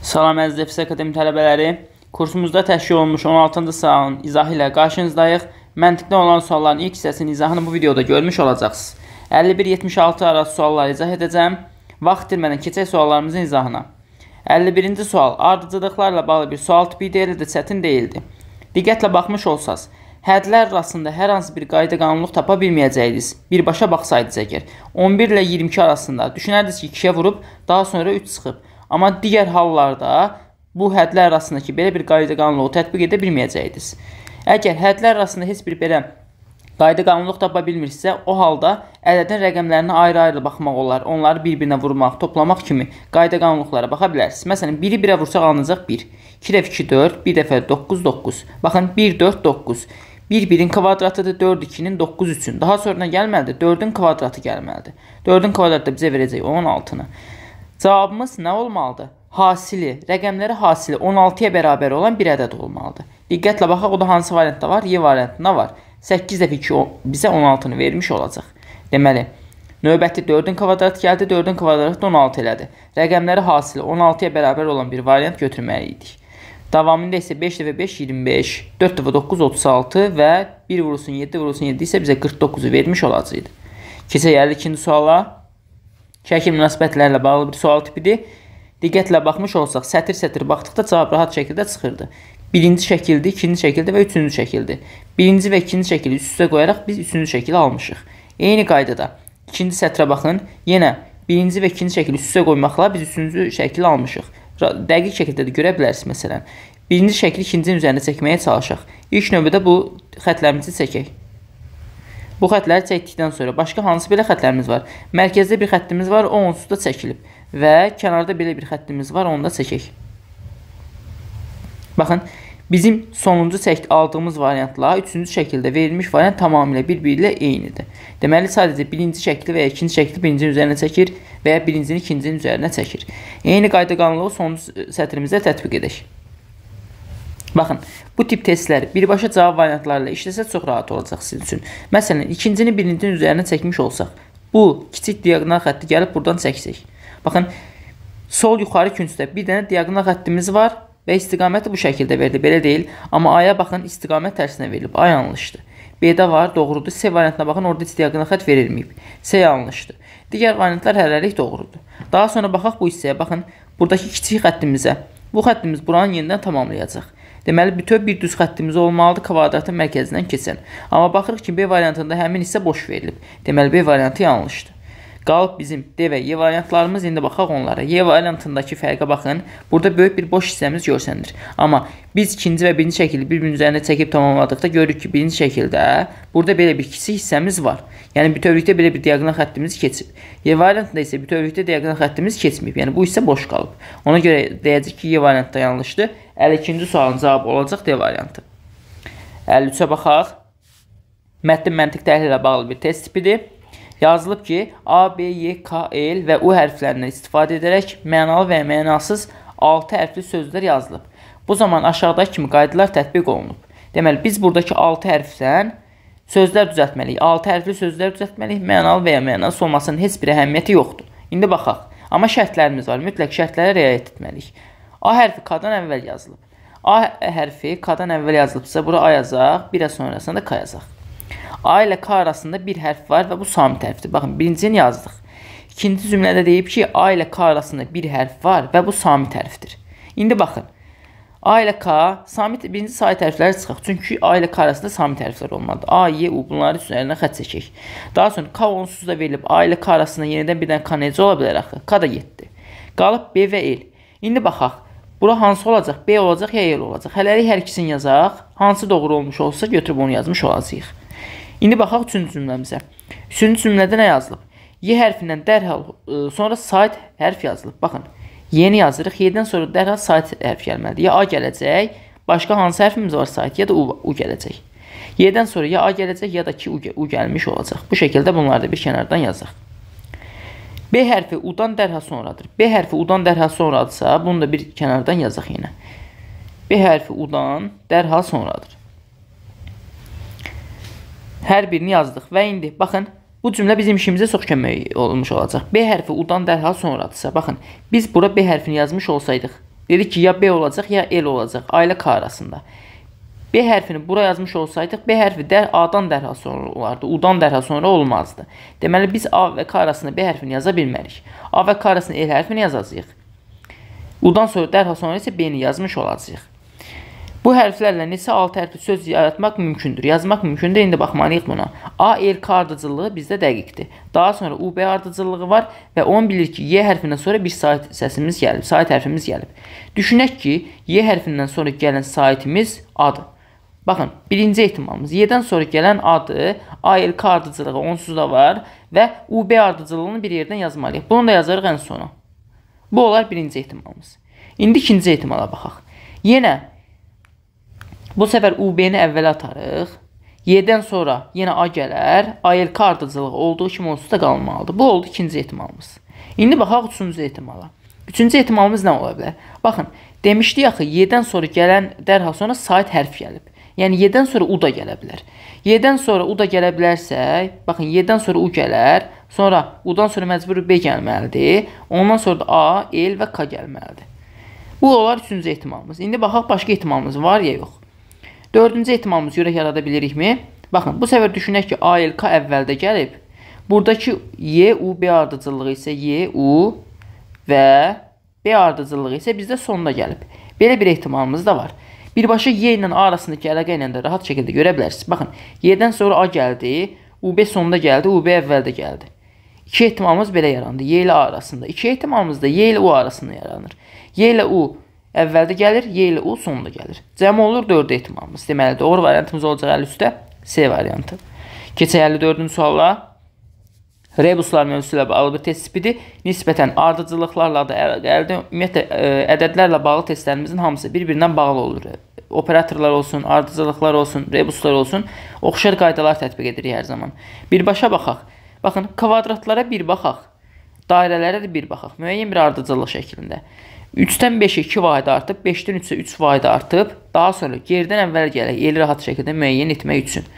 Salam əziz FS Akademi tələbələri. Kursumuzda təşkil olunmuş 16-cı sualın izahı ilə qarşınızdayıq. Məntiqdə olan sualların ilk hissəsinin izahını bu videoda görmüş olacaqsınız. 51-76 arası sualları izah edəcəm. Vaxt itirmədən keçək suallarımızın izahına. 51-ci sual ardıcılıqlarla bağlı bir sual tipi deyil də çətin deyildi. Diqqətlə baxmış olsaz, hədlər arasında hər hansı bir qayda qanunluq tapa bilməyəcəydiniz. Birbaşa baxsaydınız əgər 11 ilə 22 arasında düşünərdiniz ki, 2-yə vurub daha sonra 3 çıxıb. Amma digər hallarda bu hədlər arasındakı belə bir qayda-qanunluğu tətbiq edə bilməyəcəksiniz. Əgər hədlər arasında heç bir belə qayda qanunluq tapa bilmirsə, o halda ədədin rəqəmlərinə ayrı-ayrı baxmaq olar. Onları bir-birinə vurmaq, toplamaq kimi qayda qanunluqlara baxa bilərsiniz. Məsələn, 1-i 1-ə vursaq alınacaq 1. 2 dəfə 2 4, 1 dəfə 9 9. Baxın 1 4 9. 1-1-in kvadratıdır, 4 2-nin 9 3-ün. Daha sonra gəlməlidir, 4-ün kvadratı gəlməlidir. 4-ün kvadratı da bizə verəcək 16-nı. Cavabımız nə olmalıdır? Hasili, rəqəmləri hasili 16-ya bərabər olan bir ədəd olmalıdır. Diqqətlə baxaq, o da hansı variantda var? Y variantında var. 8 dəfə 2 bizə 16-nı vermiş olacaq. Deməli, Növbəti 4-ün kvadrat gəldi, 4-ün kvadratı 16 elədi. Rəqəmləri hasili 16-ya bərabər olan bir variant götürməli idik. Davamında isə 5 dəfə 5 25, 4 dəfə 9 36 və 1 vurulsun 7 vurulsun 7 isə bizə 49-u vermiş olacaqdı. Keçək 52-ci suala şəkil münasibətlərlə bağlı bir sual tipidir. Diqqətlə baxmış olsaq, sətir-sətir baxdıqda cavab rahat şəkildə çıxırdı. Birinci şəkildi, ikinci şəkildi və üçüncü şəkildi. Birinci və ikinci şəkili üst-üstə qoyaraq biz üçüncü şəkili almışıq. Eyni qaydada ikinci sətrə baxın. Yenə birinci və ikinci şəkili üst-üstə qoymaqla biz üçüncü şəkili almışıq. Dəqiq şəkildə də görə bilərsiniz məsələn. Birinci şəkli ikincinin üzərinə çəkməyə çalışaq. İlk növbədə bu xətlərimizi çəkək. Bu xətləri çəkdikdən sonra başqa hansı belə xətlərimiz var? Mərkəzdə bir xəttimiz var, o onsuz da çəkilib və kənarda belə bir xəttimiz var, onu da çəkək. Baxın, bizim sonuncu çək aldığımız variantla üçüncü şəkildə verilmiş variant tamamilə bir-biri ilə eynidir. Deməli, sadəcə birinci şəkli və ya ikinci şəkli birincinin üzərinə çəkir və ya birincini ikincinin üzərinə çəkir. Eyni qayda qanunluğu sonuncu sətrimizdə tətbiq edək. Baxın, bu tip testlər birbaşa cavab variantlarla işləsə çox rahat olacaq sizin üçün. Məsələn, ikincini birincinin üzərinə çəkmiş olsaq, bu kiçik diaqonal xətti gəlib buradan çəksək. Baxın, sol yuxarı küncdə bir dənə diaqonal xəttimiz var və istiqaməti bu şəkildə verildi, belə deyil. Amma aya baxın, istiqamət tərsinə verilib, ay yanlışdır. B-də var, doğrudur. C variantına baxın, orada heç diaqonal xətt verilməyib. C yanlışdır. Digər variantlar hələlik doğrudur. Daha sonra baxaq bu hissəyə, baxın, buradakı kiçik xəttimizə. Bu xəttimiz buranı yenidən tamamlayacaq. Deməli, bütöv bir düz xəttimiz olmalıdır kvadratın mərkəzindən keçən. Amma baxırıq ki, B variantında həmin hissə boş verilib. Deməli, B variantı yanlışdır. Qalıb bizim D və E variantlarımız. İndi baxaq onlara. E variantındakı fərqə baxın. Burada böyük bir boş hissəmiz görsənir. Amma biz ikinci və birinci şəkili bir-birinin üzərində çəkib tamamladıqda görürük ki, birinci şəkildə burada belə bir kiçik hissəmiz var. Yəni bütövlükdə belə bir diaqonal xəttimiz keçib. E variantında isə bütövlükdə diaqonal xəttimiz keçməyib. Yəni bu hissə boş qalıb. Ona görə deyəcək ki, E variantda yanlışdır. 52-ci sualın cavabı olacaq D variantı. 53-ə baxaq. Mətn məntiq təhlili ilə bağlı bir test tipidir. Yazılıb ki, A, B, Y, K, e, L və U hərflərindən istifadə edərək mənalı və mənasız 6 hərfli sözlər yazılıb. Bu zaman aşağıdakı kimi qaydalar tətbiq olunub. Deməli, biz buradakı 6 hərfdən sözlər düzəltməliyik. 6 hərfli sözlər düzəltməliyik. Mənalı və ya mənasız olmasının heç bir əhəmiyyəti yoxdur. İndi baxaq. Amma şərtlərimiz var. Mütləq şərtlərə riayət etməliyik. A hərfi K-dan əvvəl yazılıb. A hərfi K-dan əvvəl yazılıbsa, bura A yazaq, bir az sonrasında da K yazaq. A ilə K arasında bir hərf var və bu samit hərfdir. Baxın, birincini yazdıq. İkinci cümlədə deyib ki, A ilə K arasında bir hərf var və bu samit hərfdir. İndi baxın. A ilə K samit birinci sayt hərfləri çıxaq. Çünki A ilə K arasında samit hərflər olmalıdır. A, Y, U bunları üzərinə xətt çəkək. Daha sonra K onsuz da verilib. A ilə K arasında yenidən bir dənə K necə ola bilər axı? K da 7. Qalıb B və L. İndi baxaq. Bura hansı olacaq? B olacaq ya L olacaq? Hələlik hər ikisini yazaq. Hansı doğru olmuş olsa götürüb onu yazmış olacağıq. İndi baxaq üçüncü cümləmizə. Üçüncü cümlədə nə yazılıb? Y hərfindən dərhal ə, e, sonra sayt hərf yazılıb. Baxın, yeni yazırıq. Y-dən sonra dərhal sayt hərf gəlməlidir. Ya A gələcək, başqa hansı hərfimiz var sayt, ya da U, U gələcək. Y-dən sonra ya A gələcək, ya da ki U, U gəlmiş olacaq. Bu şəkildə bunları da bir kənardan yazaq. B hərfi U-dan dərhal sonradır. B hərfi U-dan dərhal sonradırsa, bunu da bir kənardan yazaq yenə. B hərfi U-dan dərhal sonradır hər birini yazdıq və indi baxın bu cümlə bizim işimizə çox kömək olmuş olacaq. B hərfi udan dərhal sonradırsa, baxın, biz bura B hərfini yazmış olsaydıq, dedik ki, ya B olacaq, ya L olacaq, ailə K arasında. B hərfini bura yazmış olsaydıq, B hərfi dər A-dan dərhal sonra olardı, U-dan dərhal sonra olmazdı. Deməli, biz A və K arasında B hərfini yaza bilmərik. A və K arasında L hərfini yazacağıq. U-dan sonra dərhal sonra isə B-ni yazmış olacağıq. Bu hərflərlə neçə altı hərfli söz yaratmaq mümkündür? Yazmaq mümkündür. İndi baxmalıyıq buna. A ERK ardıcıllığı bizdə dəqiqdir. Daha sonra UB ardıcıllığı var və 10 bilir ki, Y hərfindən sonra bir sayt səsimiz gəlib, sayt hərfimiz gəlib. Düşünək ki, Y hərfindən sonra gələn saytimiz adır. Baxın, birinci ehtimalımız Y-dən sonra gələn adı ALK er, ardıcılığı onsuz da var və UB ardıcılığını bir yerdən yazmalıyıq. Bunu da yazarıq ən sona. Bu olar birinci ehtimalımız. İndi ikinci ehtimala baxaq. Yenə Bu səfər UB-ni əvvələ atarıq. Y-dən sonra yenə A gələr. ALK ardıcılığı olduğu kimi onsuz da qalmalıdır. Bu oldu ikinci ehtimalımız. İndi baxaq üçüncü ehtimala. Üçüncü ehtimalımız nə ola bilər? Baxın, demişdik axı Y-dən sonra gələn dərhal sonra sayt hərf gəlib. Yəni Y-dən sonra U da gələ bilər. Y-dən sonra U da gələ bilərsə, baxın Y-dən sonra U gələr, sonra U-dan sonra məcbur B gəlməlidir. Ondan sonra da A, L və K gəlməlidir. Bu olar üçüncü ehtimalımız. İndi baxaq başqa ehtimalımız var ya yox. Dördüncü ehtimalımız görək yarada bilirikmi? Baxın, bu səfər düşünək ki, ALK əvvəldə gəlib. Buradakı Y, U, B ardıcılığı isə Y, U və B ardıcılığı isə bizdə sonuna gəlib. Belə bir ehtimalımız da var. Birbaşa Y ilə A arasındakı əlaqə ilə də rahat şəkildə görə bilərsiniz. Baxın, Y-dən sonra A gəldi, UB sonunda gəldi, UB əvvəldə gəldi. İki ehtimalımız belə yarandı. Y ilə A arasında. İki ehtimalımız da Y ilə U arasında yaranır. Y ilə U əvvəldə gəlir, Y ilə U sonda gəlir. Cəm olur 4 ehtimalımız. Deməli doğru variantımız olacaq 53-də C variantı. Keçək 54-cü suala. Rebuslar mövzusu ilə bağlı bir test tipidir. Nisbətən ardıcılıqlarla da əldə ümumiyyətlə e, ədədlərlə bağlı testlərimizin hamısı bir-birindən bağlı olur. Operatorlar olsun, ardıcılıqlar olsun, rebuslar olsun, oxşar qaydalar tətbiq edirik hər zaman. Birbaşa baxaq. Baxın, kvadratlara bir baxaq. Dairələrə də bir baxaq. Müəyyən bir ardıcılıq şəklində. 3-dən 5-ə 2 vahid artıb, 5-dən 3-ə 3 vahid artıb. Daha sonra geridən əvvəl gələk, eli rahat şəkildə müəyyən etmək üçün.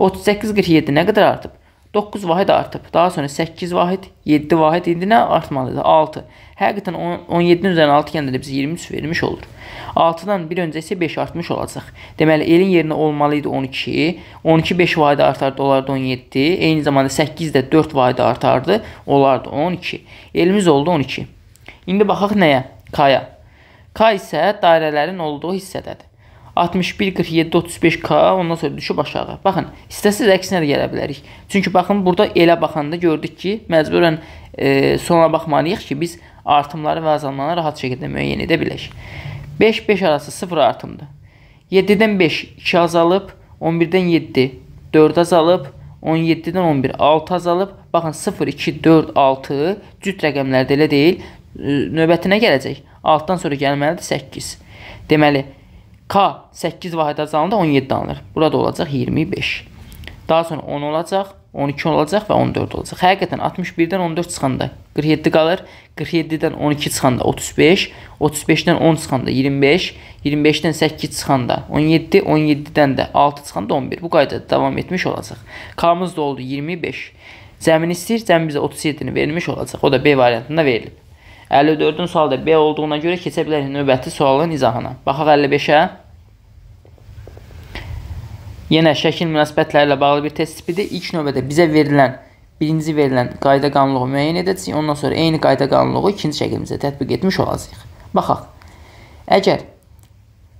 38-47 nə qədər artıb? 9 vahid artıb. Daha sonra 8 vahid, 7 vahid indi nə artmalıdır? 6. Həqiqətən 17-nin üzərinə 6 gələndə biz 23 verilmiş olur. 6-dan bir öncə isə 5 artmış olacaq. Deməli elin yerinə olmalı idi 12. 12 5 vahid artardı, olardı 17. Eyni zamanda 8 də 4 vahid artardı, olardı 12. Elimiz oldu 12. İndi baxaq nəyə? Kaya. K isə dairələrin olduğu hissədədir. 61, 47, 35 K, ondan sonra düşüb aşağı. Baxın, istəsiz əksinə də gələ bilərik. Çünki baxın, burada elə baxanda gördük ki, məcburən e, sona baxmalıyıq ki, biz artımları və azalmaları rahat şəkildə müəyyən edə bilək. 5-5 arası 0 artımdır. 7-dən 5 2 azalıb, 11-dən 7 4 azalıb, 17-dən 11 6 azalıb. Baxın 0 2 4 6 cüt rəqəmlərdə elə deyil növbətinə gələcək? 6-dan sonra gəlməlidir 8. Deməli, K 8 vahid azalanda 17 alınır. Burada olacaq 25. Daha sonra 10 olacaq, 12 olacaq və 14 olacaq. Həqiqətən 61-dən 14 çıxanda 47 qalır. 47-dən 12 çıxanda 35, 35-dən 10 çıxanda 25, 25-dən 8 çıxanda 17, 17-dən də 6 çıxanda 11. Bu qaydada davam etmiş olacaq. K-mız da oldu 25. Cəmin istəyir, cəmin bizə 37-ni vermiş olacaq. O da B variantında verilib. 54-cü sualda B olduğuna görə keçə bilərik növbəti sualın izahına. Baxaq 55-ə. Yenə şəkil münasibətləri ilə bağlı bir test tipidir. İlk növbədə bizə verilən, birinci verilən qayda qanunluğu müəyyən edəcəyik. Ondan sonra eyni qayda qanunluğu ikinci şəkilimizə tətbiq etmiş olacağıq. Baxaq. Əgər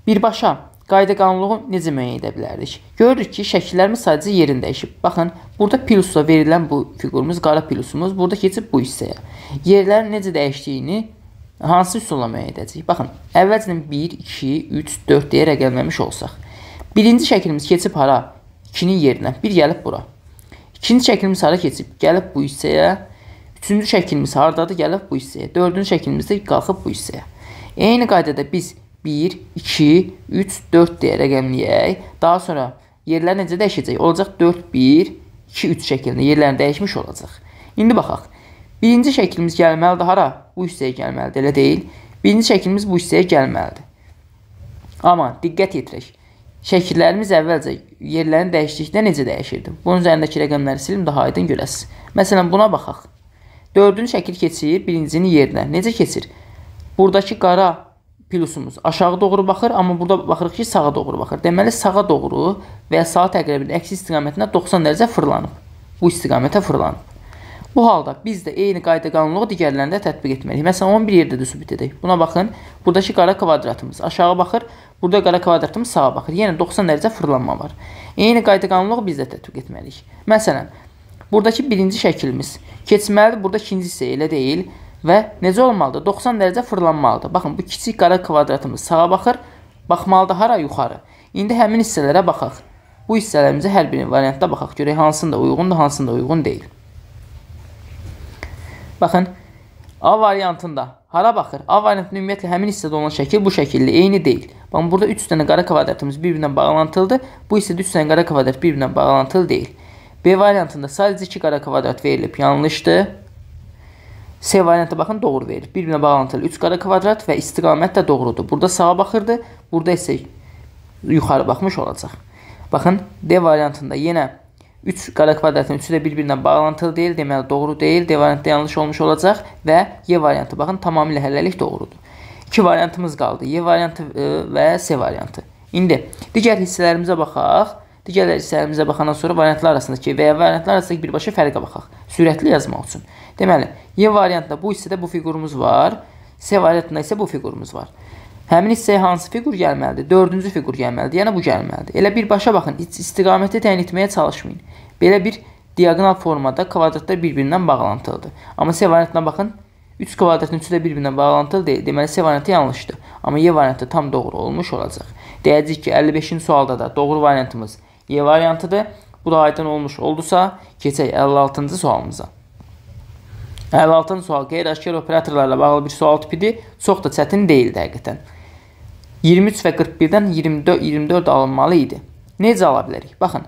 birbaşa qayda-qanunluğu necə müəyyən edə bilərdik? Görürük ki, şəkillərimiz sadəcə yerini dəyişib. Baxın, burada pilusa verilən bu fiqurumuz, qara pilusumuz burada keçib bu hissəyə. Yerlərin necə dəyişdiyini hansı üsulla müəyyən edəcəyik? Baxın, əvvəlcədən 1, 2, 3, 4 deyə rəqəmləmiş olsaq. Birinci şəklimiz keçib hara? 2-nin yerinə. 1 gəlib bura. İkinci şəklimiz hara keçib? Gəlib bu hissəyə. Üçüncü şəklimiz hardadır? Gəlib bu hissəyə. Dördüncü şəklimiz də qalxıb bu hissəyə. Eyni qaydada biz 1, 2, 3, 4 deyə rəqəmləyək. Daha sonra yerlər necə dəyişəcək? Olacaq 4, 1, 2, 3 şəklində yerlərini dəyişmiş olacaq. İndi baxaq. Birinci şəklimiz gəlməlidir hara? Bu hissəyə gəlməlidir, elə deyil. Birinci şəklimiz bu hissəyə gəlməlidir. Amma diqqət yetirək. Şəkillərimiz əvvəlcə yerlərini dəyişdikdə necə dəyişirdi? Bunun üzərindəki rəqəmləri silim daha aydın görəsiz. Məsələn, buna baxaq. Dördüncü şəkil keçir birincinin yerinə. Necə keçir? Buradakı qara plusumuz aşağı doğru baxır, amma burada baxırıq ki, sağa doğru baxır. Deməli, sağa doğru və ya sağ təqribin əksi istiqamətinə 90 dərəcə fırlanıb. Bu istiqamətə fırlanıb. Bu halda biz də eyni qayda qanunluğu digərlərində tətbiq etməliyik. Məsələn, 11 yerdə də sübut edək. Buna baxın, buradakı qara kvadratımız aşağı baxır, burada qara kvadratımız sağa baxır. Yəni, 90 dərəcə fırlanma var. Eyni qayda qanunluğu biz də tətbiq etməliyik. Məsələn, buradakı birinci şəkilimiz keçməlidir, burada ikinci isə elə deyil və necə olmalıdır? 90 dərəcə fırlanmalıdır. Baxın, bu kiçik qara kvadratımız sağa baxır, baxmalıdır hara? Yuxarı. İndi həmin hissələrə baxaq. Bu hissələrimizə hər bir variantda baxaq, görək hansında uyğundur, hansında uyğun deyil. Baxın, A variantında hara baxır? A variantında ümumiyyətlə həmin hissədə olan şəkil bu şəkildə eyni deyil. Baxın, burada 3 dənə qara kvadratımız bir-birinə bağlantılıdır. Bu hissədə 3 dənə qara kvadrat bir-birinə bağlantılı deyil. B variantında sadəcə 2 qara kvadrat verilib, yanlışdır. C variantı baxın doğru verir. Bir-birinə bağlantılı 3 qara kvadrat və istiqamət də doğrudur. Burada sağa baxırdı, burada isə yuxarı baxmış olacaq. Baxın, D variantında yenə 3 qara kvadratın üçü də bir-birinə bağlantılı deyil, deməli doğru deyil. D variantı yanlış olmuş olacaq və Y variantı baxın tamamilə hələlik doğrudur. 2 variantımız qaldı. Y variantı e, və C variantı. İndi digər hissələrimizə baxaq. Digər hissələrimizə baxandan sonra variantlar arasındakı və ya variantlar arasındakı birbaşa fərqə baxaq. Sürətli yazmaq üçün. Deməli, Y variantında bu hissədə bu fiqurumuz var. S variantında isə bu fiqurumuz var. Həmin hissəyə hansı fiqur gəlməlidir? Dördüncü fiqur gəlməlidir, yəni bu gəlməlidir. Elə birbaşa baxın, istiqaməti təyin etməyə çalışmayın. Belə bir diagonal formada kvadratlar bir-birindən bağlantılıdır. Amma S variantına baxın, 3 kvadratın üçü də bir-birinə bağlantılı deyil. Deməli, S variantı yanlışdır. Amma Y variantı tam doğru olmuş olacaq. Deyəcəyik ki, 55-ci sualda da doğru variantımız Y variantıdır. Bu da aydın olmuş oldusa, keçək 56-cı sualımıza. 56-cı sual qeyri-aşkar operatorlarla bağlı bir sual tipidir. Çox da çətin deyildi həqiqətən. 23 və 41-dən 24, 24 alınmalı idi. Necə ala bilərik? Baxın,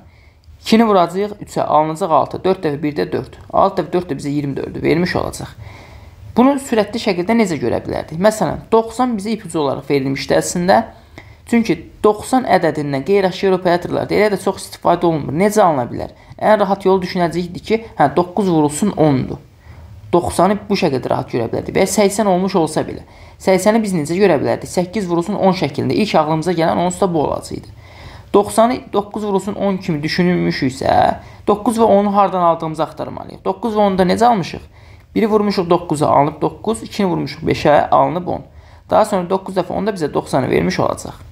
2-ni vuracaq 3-ə, alınacaq 6, 4 dəfə 1-də 4. 6 dəfə 4 də bizə 24-ü vermiş olacaq. Bunu sürətli şəkildə necə görə bilərdik? Məsələn, 90 bizə ipucu olaraq verilmişdi əslində. Çünki 90 ədədindən qeyri-aşkar operatorlarda elə də çox istifadə olunmur. Necə alına bilər? Ən rahat yolu düşünəcəkdik ki, hə 9 vurulsun 10-dur. 90-ı bu şəkildə rahat görə bilərdik. Və ya 80 olmuş olsa belə. 80-i biz necə görə bilərdik? 8 vurulsun 10 şəklində. İlk ağlımıza gələn onsuz da bu olacaqdı. 90-ı 9 vurulsun 10 kimi düşünülmüşüksə, 9 və 10-u hardan aldığımızı axtarmalıyıq. 9 və 10-u da necə almışıq? 1-i vurmuşuq 9-a alınıb 9, 2-ni vurmuşuq 5-ə alınıb 10. Daha sonra 9 dəfə 10 da bizə 90-ı vermiş olacaq.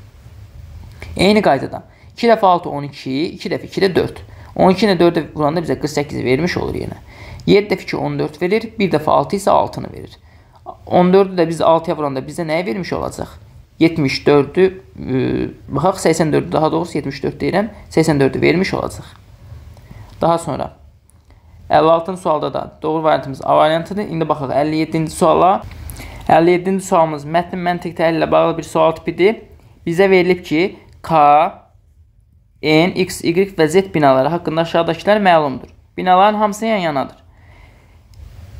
Eyni qaydadan 2 dəfə 6 12, 2 dəfə 2 də 4. 12 ilə 4-ə vuranda bizə 48 vermiş olur yenə. Yəni. 7 dəfə 2 14 verir, bir dəfə 6 isə 6-nı verir. 14-ü də biz 6-ya vuranda bizə nəyi vermiş olacaq? 74-ü e, baxaq 84-ü daha doğrusu 74 deyirəm. 84-ü vermiş olacaq. Daha sonra 56-cı sualda da doğru variantımız A variantıdır. İndi baxaq 57-ci suala. 57-ci sualımız mətn məntiq təhlili ilə bağlı bir sual tipidir. Bizə verilib ki, K, N, X, Y və Z binaları haqqında aşağıdakılar məlumdur. Binaların hamısı yan-yanadır.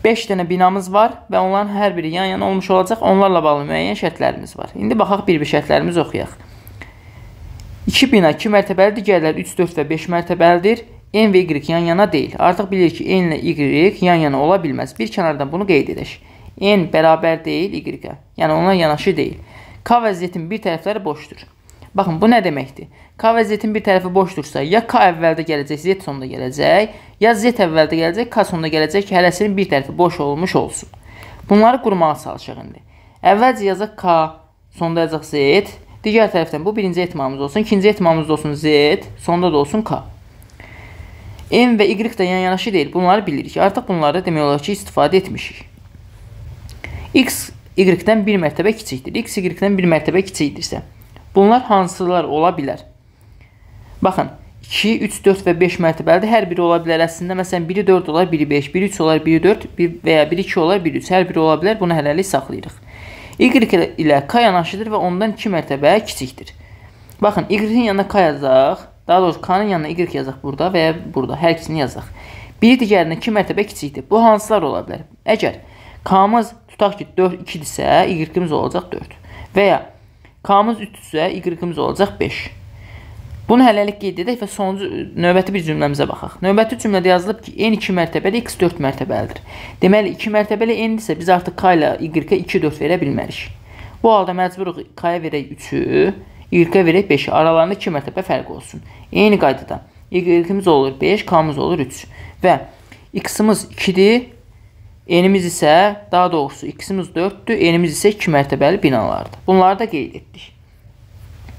5 dənə binamız var və onların hər biri yan-yana olmuş olacaq. Onlarla bağlı müəyyən şərtlərimiz var. İndi baxaq bir-bir şərtlərimizi oxuyaq. 2 bina 2 mərtəbəli, digərləri 3, 4 və 5 mərtəbəlidir. N və Y yan-yana deyil. Artıq bilirik ki, N ilə Y yan-yana ola bilməz. Bir kənardan bunu qeyd edək. N bərabər deyil Y-ə. Yəni ona yanaşı deyil. K vəziyyətin bir tərəfləri boşdur. Baxın, bu nə deməkdir? K və Z-in bir tərəfi boş dursa, ya K əvvəldə gələcək, Z sonda gələcək, ya Z əvvəldə gələcək, K sonda gələcək ki, hərəsinin bir tərəfi boş olmuş olsun. Bunları qurmağa çalışaq indi. Əvvəlcə yazaq K, sonda yazaq Z, digər tərəfdən bu birinci etmamız olsun, ikinci etmamız olsun Z, sonda da olsun K. M və Y də yan-yanaşı deyil, bunları bilirik. Artıq bunları demək olar ki, istifadə etmişik. X Y-dən bir mərtəbə kiçikdir. X Y-dən bir mərtəbə kiçikdirsə, Bunlar hansılar ola bilər? Baxın, 2, 3, 4 və 5 mərtəbəlidir. Hər biri ola bilər. Əslində, məsələn, biri 4 olar, biri 5, biri 3 olar, biri 4 bir və ya biri 2 olar, biri 3. Hər biri ola bilər. Bunu hələlik saxlayırıq. Y ilə K yanaşıdır və ondan 2 mərtəbə kiçikdir. Baxın, Y-in yanına K yazaq. Daha doğrusu K-nın yanına Y yazaq burada və ya burada. Hər ikisini yazaq. Biri digərinə 2 mərtəbə kiçikdir. Bu hansılar ola bilər? Əgər K-mız tutaq ki, 4, 2-dirsə, Y-imiz olacaq 4. Və ya K-mız 3 isə Y-imiz olacaq 5. Bunu hələlik qeyd edək və sonuncu növbəti bir cümləmizə baxaq. Növbəti cümlədə yazılıb ki, n 2 mərtəbəli, x 4 mərtəbəlidir. Deməli, 2 mərtəbəli n isə biz artıq k ilə y-ə 2, 4 verə bilmərik. Bu halda məcburuq k-ya verək 3-ü, y-ə verək 5-i. Aralarında 2 mərtəbə fərq olsun. Eyni qaydada y-imiz olur 5, k-mız olur 3 və x-imiz 2-dir, Enimiz isə, daha doğrusu x-imiz 4-dür, enimiz isə 2 mərtəbəli binalardır. Bunları da qeyd etdik.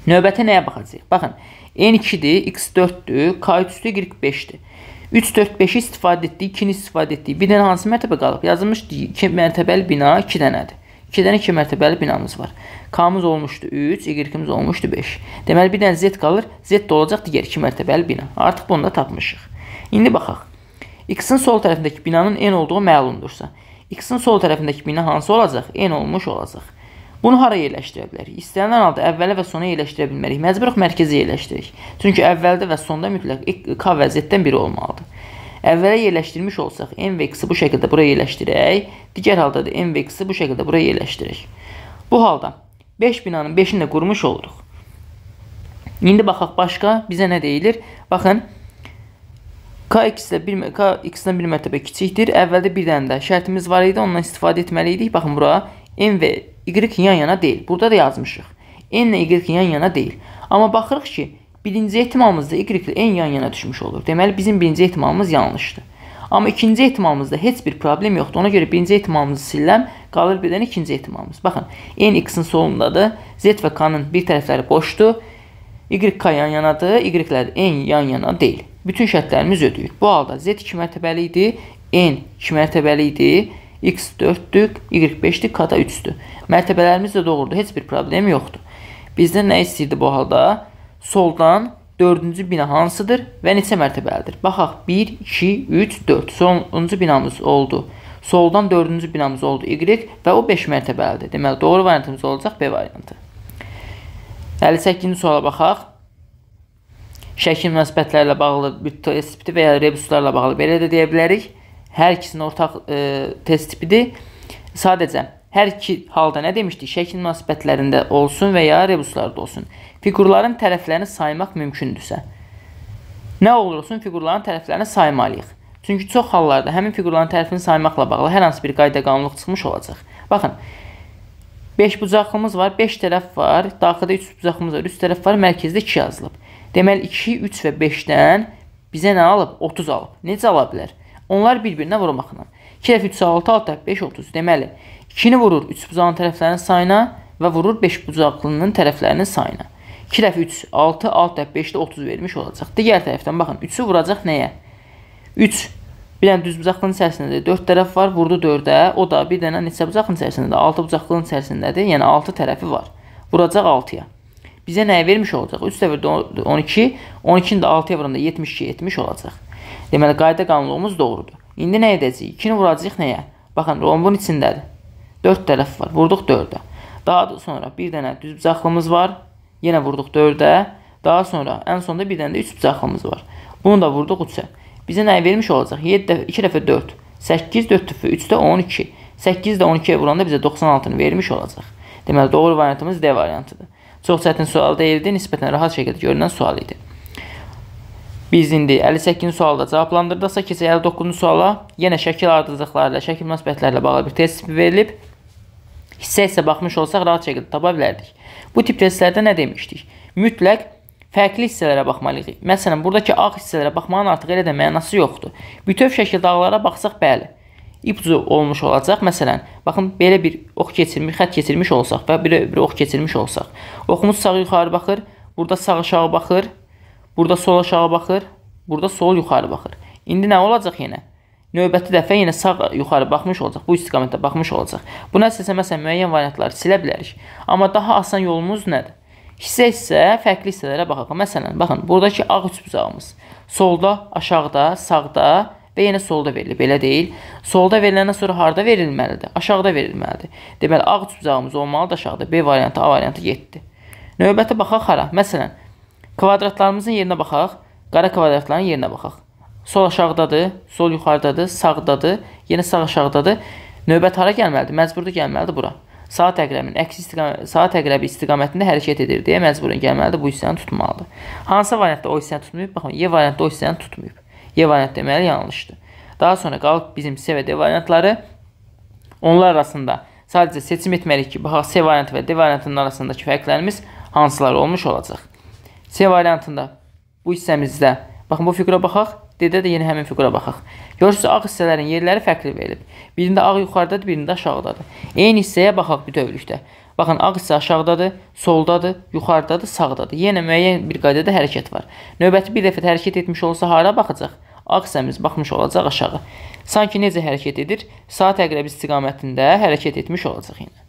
Növbətə nəyə baxacağıq? Baxın, n 2-dir, x 4-dür, k 3-dür, 45-dir. 3, 4, 5-i istifadə etdik, 2-ni istifadə etdik. Bir dənə hansı mərtəbə qalıb? Yazılmış 2 mərtəbəli bina 2 dənədir. 2 dənə 2 mərtəbəli binamız var. K-mız olmuşdu 3, Y-imiz olmuşdu 5. Deməli, bir dənə Z qalır, Z də olacaq digər 2 mərtəbəli bina. Artıq bunu da tapmışıq. İndi baxaq. X-in sol tərəfindəki binanın n olduğu məlumdursa, X-in sol tərəfindəki bina hansı olacaq? N olmuş olacaq. Bunu hara yerləşdirə bilərik? İstənilən halda əvvələ və sona yerləşdirə bilmərik. Məcburuq mərkəzə yerləşdirik. Çünki əvvəldə və sonda mütləq k vəziyyətdən biri olmalıdır. Əvvələ yerləşdirmiş olsaq, n və x-i bu şəkildə buraya yerləşdirək, digər halda da n və x-i bu şəkildə buraya yerləşdirək. Bu halda 5 binanın 5-ini də qurmuş oluruq. İndi baxaq başqa bizə nə deyilir? Baxın, KX də bir KX-dən bir mərtəbə kiçikdir. Əvvəldə bir dənə də şərtimiz var idi, ondan istifadə etməli idik. Baxın bura n və y yan-yana deyil. Burada da yazmışıq. n ilə y yan-yana deyil. Amma baxırıq ki, birinci ehtimalımızda y ilə n yan-yana düşmüş olur. Deməli bizim birinci ehtimalımız yanlışdır. Amma ikinci ehtimalımızda heç bir problem yoxdur. Ona görə birinci ehtimalımızı siləm, qalır bir dənə ikinci ehtimalımız. Baxın, n x-in solundadır. Z və k-nın bir tərəfləri boşdur. Y k yan-yanadır. Y-lər n yan-yana deyil bütün şərtlərimiz ödəyir. Bu halda z 2 mərtəbəli idi, n 2 mərtəbəli idi, x 4-dür, y 5-dir, k da 3-dür. Mərtəbələrimiz də doğrudur, heç bir problem yoxdur. Bizdən nə istəyirdi bu halda? Soldan 4-cü bina hansıdır və neçə mərtəbəlidir? Baxaq, 1, 2, 3, 4. Sonuncu binamız oldu. Soldan 4-cü binamız oldu y və o 5 mərtəbəlidir. Deməli, doğru variantımız olacaq B variantı. 58-ci suala baxaq şəkil münasibətlərlə bağlı bir test tipi və ya rebuslarla bağlı belə də deyə bilərik. Hər ikisinin ortaq e, test tipidir. Sadəcə hər iki halda nə demişdik? Şəkil münasibətlərində olsun və ya rebuslarda olsun. Fiqurların tərəflərini saymaq mümkündürsə. Nə olur olsun fiqurların tərəflərini saymalıyıq. Çünki çox hallarda həmin fiqurların tərəfini saymaqla bağlı hər hansı bir qayda-qanunluq çıxmış olacaq. Baxın, 5 bucaqlımız var, 5 tərəf var, daxildə 3 bucaqlımız var, 3 tərəf var, mərkəzdə 2 yazılıb. Deməli 2, 3 və 5-dən bizə nə alıb? 30 alıb. Necə ala bilər? Onlar bir-birinə vurmaqla. 2 dəfə 3 6, 6 dəfə 5 30. Deməli 2-ni vurur 3 bucağın tərəflərinin sayına və vurur 5 bucaqlının tərəflərinin sayına. 2 dəfə hə, 3 6, 6 dəfə 5 də 30 vermiş olacaq. Digər tərəfdən baxın 3-ü vuracaq nəyə? 3 Bir dənə düz bucaqlının içərisində 4 tərəf var, vurdu 4-ə. O da bir dənə neçə bucaqlının içərisindədir? 6 bucaqlının içərisindədir. Yəni 6 tərəfi var. Vuracaq 6-ya bizə nəyə vermiş olacaq? 3 səvirdə 12, 12-ni də 6-ya vuranda 72, 70 olacaq. Deməli, qayda qanunluğumuz doğrudur. İndi nə edəcəyik? 2-ni vuracaq nəyə? Baxın, rombun içindədir. 4 tərəf var. Vurduq 4-ə. Daha da sonra bir dənə düz bıçaqlımız var. Yenə vurduq 4-ə. Daha sonra ən sonda bir dənə də 3 bıçaqlımız var. Bunu da vurduq 3-ə. Bizə nəyə vermiş olacaq? 7 dəfə 2 dəfə 4. 8 4 tüfü, 3 də 12. 8 də 12-yə vuranda bizə 96-nı vermiş olacaq. Deməli doğru variantımız D variantıdır. Çox çətin sual deyildi, nisbətən rahat şəkildə görünən sual idi. Biz indi 58-ci sualı da cavablandırdıqsa, keçək 59-cu suala. Yenə şəkil ardıcılıqları ilə, şəkil münasibətləri ilə bağlı bir test tipi verilib. Hissə isə baxmış olsaq rahat şəkildə tapa bilərdik. Bu tip testlərdə nə demişdik? Mütləq fərqli hissələrə baxmalıyıq. Məsələn, buradakı ağ hissələrə baxmanın artıq elə də mənası yoxdur. Bütöv şəkildə ağlara baxsaq, bəli ipucu olmuş olacaq. Məsələn, baxın belə bir ox keçirmiş, xətt keçirmiş olsaq və belə bir ox keçirmiş olsaq. Oxumuz sağa yuxarı baxır, burada sağ aşağı baxır, burada sol aşağı baxır, burada sol yuxarı baxır. İndi nə olacaq yenə? Növbəti dəfə yenə sağ yuxarı baxmış olacaq, bu istiqamətdə baxmış olacaq. Bu nəticəsə məsələn müəyyən variantları silə bilərik. Amma daha asan yolumuz nədir? Hissə isə fərqli hissələrə baxaq. Məsələn, baxın, buradakı ağ üçbucağımız solda, aşağıda, sağda, və yenə solda verilib, belə deyil. Solda veriləndən sonra harda verilməlidir? Aşağıda verilməlidir. Deməli, ağ tutacağımız olmalıdır aşağıda. B variantı, A variantı 7-dir. Növbəti baxaq hara? Məsələn, kvadratlarımızın yerinə baxaq, qara kvadratların yerinə baxaq. Sol aşağıdadır, sol yuxarıdadır, sağdadır, yenə sağ aşağıdadır. Növbət hara gəlməlidir? Məcburdur gəlməlidir bura. Saat əqrəbinin əksi istiqamət, saat əqrəbi istiqamətində hərəkət edir deyə məcburun gəlməlidir, bu hissəni tutmalıdır. Hansı variantda o hissəni tutmayıb? Baxın, Y variantda o hissəni tutmayıb. E variantı deməli yanlışdır. Daha sonra qalıb bizim C və D variantları. Onlar arasında sadəcə seçim etməliyik ki, baxaq C variantı və D variantının arasındakı fərqlərimiz hansılar olmuş olacaq. C variantında bu hissəmizdə, baxın bu fiqura baxaq, D-də də yenə həmin fiqura baxaq. Görürsünüz, ağ hissələrin yerləri fərqli verilib. Birində ağ yuxarıdadır, birində aşağıdadır. Eyni hissəyə baxaq bütövlükdə. Baxın, ağ isə aşağıdadır, soldadır, yuxarıdadır, sağdadır. Yenə müəyyən bir qaydada hərəkət var. Növbəti bir dəfə hərəkət etmiş olsa hara baxacaq? Ağ hissəmiz baxmış olacaq aşağı. Sanki necə hərəkət edir? Saat əqrəb istiqamətində hərəkət etmiş olacaq yenə.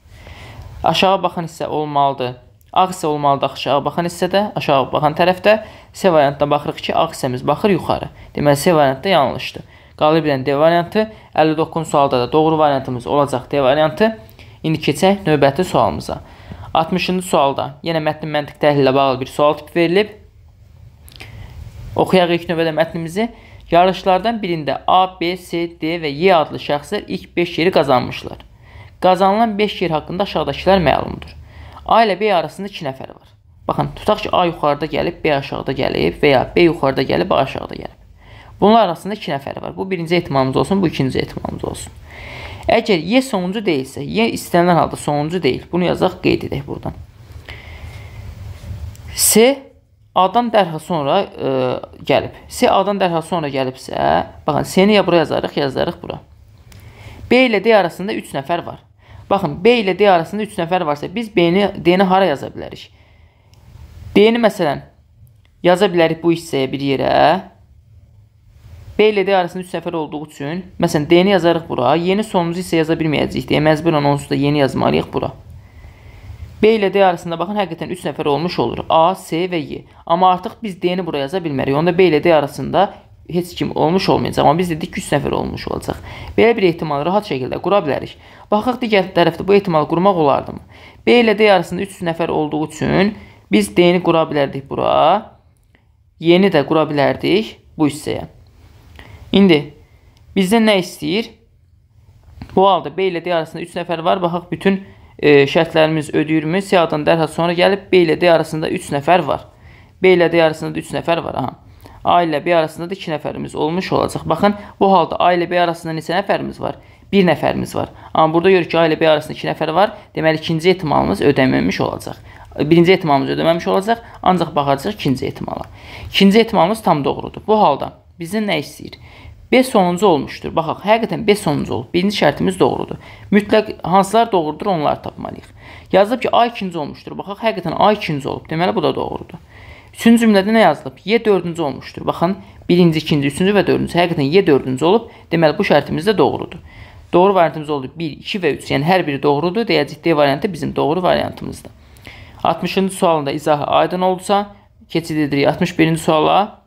Aşağı baxan hissə olmalıdır. Ağ hissə olmalıdır aşağı baxan hissədə, aşağı baxan tərəfdə. C variantına baxırıq ki, ağ hissəmiz baxır yuxarı. Deməli, C variantda yanlışdır. Qalib ilə D variantı, 59 sualda da doğru variantımız olacaq D variantı. İndi keçək növbəti sualımıza. 60-cı sualda yenə mətnin məntiq təhlili ilə bağlı bir sual tipi verilib. Oxuyaq ilk növbədə mətnimizi. Yarışlardan birində A, B, C, D və Y adlı şəxslər ilk 5 yeri qazanmışlar. Qazanılan 5 yer haqqında aşağıdakılar məlumdur. A ilə B arasında 2 nəfər var. Baxın, tutaq ki, A yuxarıda gəlib, B aşağıda gəlib və ya B yuxarıda gəlib, A aşağıda gəlib. Bunlar arasında 2 nəfər var. Bu birinci ehtimalımız olsun, bu ikinci ehtimalımız olsun. Əgər Y sonuncu deyilsə, Y istənilən halda sonuncu deyil. Bunu yazaq, qeyd edək buradan. S A-dan dərhal sonra ə, e, gəlib. S A-dan dərhal sonra gəlibsə, baxın, S-ni ya bura yazarıq, yazarıq bura. B ilə D arasında 3 nəfər var. Baxın, B ilə D arasında 3 nəfər varsa, biz B-ni D-ni hara yaza bilərik? D-ni məsələn yaza bilərik bu hissəyə bir yerə. B ilə D arasında 3 səfər olduğu üçün, məsələn, D-ni yazarıq bura, yeni sonumuzu isə yaza bilməyəcəyik. Deyə məcburən onsuz da yeni yazmalıyıq bura. B ilə D arasında baxın, həqiqətən 3 nəfər olmuş olur. A, C və Y. Amma artıq biz D-ni bura yaza bilmərik. Onda B ilə D arasında heç kim olmuş olmayacaq. Amma biz dedik 3 nəfər olmuş olacaq. Belə bir ehtimalı rahat şəkildə qura bilərik. Baxaq digər tərəfdə bu ehtimalı qurmaq olardımı? B ilə D arasında 3 nəfər olduğu üçün biz D-ni qura bilərdik bura. Yeni də qura bilərdik bu hissəyə. İndi bizdən nə istəyir? Bu halda B ilə D arasında 3 nəfər var. Baxaq bütün e, şərtlərimiz ödəyirmi? Siyadan dərhal sonra gəlib B ilə D arasında 3 nəfər var. B ilə D arasında 3 nəfər var. Aha. A ilə B arasında da 2 nəfərimiz olmuş olacaq. Baxın, bu halda A ilə B arasında neçə nəfərimiz var? 1 nəfərimiz var. Amma burada görürük ki, A ilə B arasında 2 nəfər var. Deməli, ikinci ehtimalımız ödəməmiş olacaq. Birinci ehtimalımız ödəməmiş olacaq, ancaq baxacaq ikinci ehtimala. İkinci ehtimalımız tam doğrudur. Bu halda bizdən nə istəyir? B sonuncu olmuşdur. Baxaq, həqiqətən B sonuncu olub. Birinci şərtimiz doğrudur. Mütləq hansılar doğrudur, onları tapmalıyıq. Yazılıb ki, A ikinci olmuşdur. Baxaq, həqiqətən A ikinci olub. Deməli, bu da doğrudur. Üçüncü cümlədə nə yazılıb? Y dördüncü olmuşdur. Baxın, birinci, ikinci, üçüncü və dördüncü. Həqiqətən Y dördüncü olub. Deməli, bu şərtimiz də doğrudur. Doğru variantımız oldu 1, 2 və 3. Yəni, hər biri doğrudur. Deyəcək D variantı bizim doğru variantımızdır. 60-cı sualında izahı aydın oldusa, keçid edirik 61-ci suala.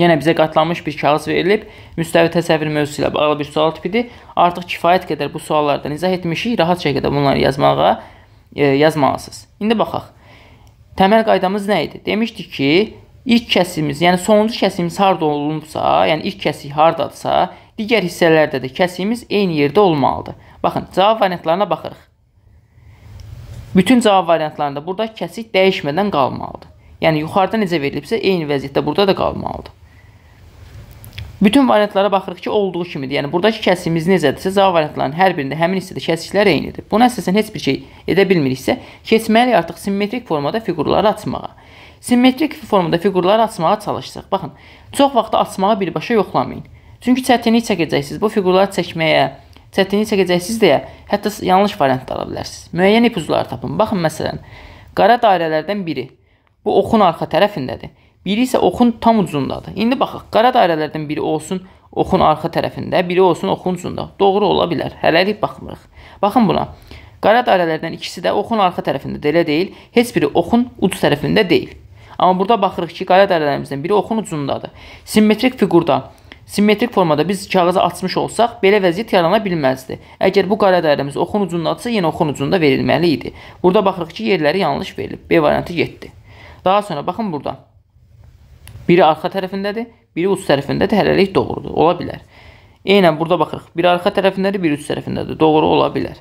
Yenə bizə qatlanmış bir kağız verilib, müstəvi təsəvvür mövzusu ilə bağlı bir sual tipidir. Artıq kifayət qədər bu suallardan izah etmişik, rahat şəkildə bunları yazmağa e, yazmalısınız. İndi baxaq. Təməl qaydamız nə idi? Demişdik ki, ilk kəsimiz, yəni sonuncu kəsimiz harda olunubsa, yəni ilk kəsik hardadsa, digər hissələrdə də kəsimiz eyni yerdə olmalıdır. Baxın, cavab variantlarına baxırıq. Bütün cavab variantlarında burada kəsik dəyişmədən qalmalıdır. Yəni yuxarıda necə verilibsə, eyni vəziyyətdə burada da qalmalıdır. Bütün variantlara baxırıq ki, olduğu kimidir. Yəni buradakı kəsimimiz necədirsə, cavab variantlarının hər birində həmin hissədə kəsiklər eynidir. Buna əsasən heç bir şey edə bilmiriksə, keçməliyik artıq simmetrik formada fiqurları açmağa. Simmetrik formada fiqurları açmağa çalışsaq, baxın, çox vaxt açmağa birbaşa yoxlamayın. Çünki çətinlik çəkəcəksiniz. Bu fiqurları çəkməyə çətinlik çəkəcəksiniz deyə hətta yanlış variant da ala bilərsiniz. Müəyyən ipucları tapın. Baxın məsələn, qara dairələrdən biri bu oxun arxa tərəfindədir. Biri isə oxun tam ucundadır. İndi baxaq, qara dairələrdən biri olsun oxun arxa tərəfində, biri olsun oxun ucunda. Doğru ola bilər. Hələlik baxmırıq. Baxın buna. Qara dairələrdən ikisi də oxun arxa tərəfində elə deyil, heç biri oxun uc tərəfində deyil. Amma burada baxırıq ki, qara dairələrimizdən biri oxun ucundadır. Simmetrik fiqurda Simmetrik formada biz kağızı açmış olsaq, belə vəziyyət yarana bilməzdi. Əgər bu qara dairəmiz oxun ucundadırsa, yenə oxun ucunda verilməli idi. Burada baxırıq ki, yerləri yanlış verilib. B variantı getdi. Daha sonra baxın burada. Biri arxa tərəfindədir, biri üst tərəfindədir, hələlik doğrudur. Ola bilər. Eynən burada baxırıq. Biri arxa tərəfindədir, biri üst tərəfindədir. Doğru ola bilər.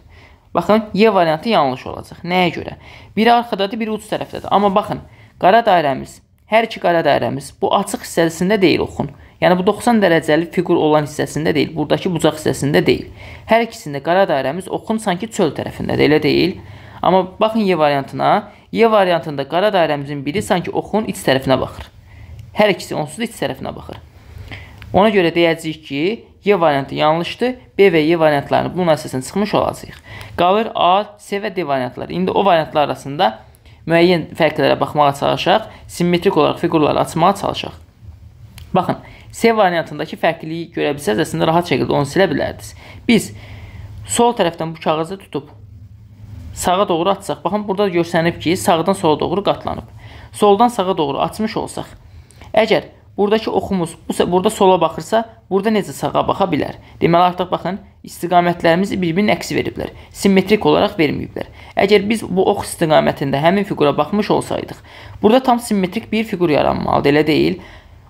Baxın, Y variantı yanlış olacaq. Nəyə görə? Biri arxadadır, biri üst tərəfdədir. Amma baxın, qara dairəmiz, hər iki qara dairəmiz bu açıq hissəsində deyil oxun. Yəni bu 90 dərəcəli fiqur olan hissəsində deyil, buradakı bucaq hissəsində deyil. Hər ikisində qara dairəmiz oxun sanki çöl tərəfindədir, elə deyil? Amma baxın Y variantına. Y variantında qara dairəmizin biri sanki oxun iç tərəfinə baxır. Hər ikisi onsuz da iç tərəfinə baxır. Ona görə deyəcəyik ki, Y variantı yanlışdır, B və Y variantlarını bunun əsasən çıxmış olacaq. Qalır A, C və D variantları. İndi o variantlar arasında müəyyən fərqlərə baxmağa çalışaq, simmetrik olaraq fiqurları açmağa çalışaq. Baxın, C variantındakı fərqliliyi görə bilsəz, əslində rahat şəkildə onu silə bilərdiniz. Biz sol tərəfdən bu kağızı tutub sağa doğru açsaq, baxın, burada görsənib ki, sağdan sola doğru qatlanıb. Soldan sağa doğru açmış olsaq, Əgər buradakı oxumuz bu, burada sola baxırsa, burada necə sağa baxa bilər? Deməli, artıq baxın, istiqamətlərimizi bir-birinin əksi veriblər. Simmetrik olaraq verməyiblər. Əgər biz bu ox istiqamətində həmin fiqura baxmış olsaydıq, burada tam simmetrik bir fiqur yaranmalıdır, elə deyil.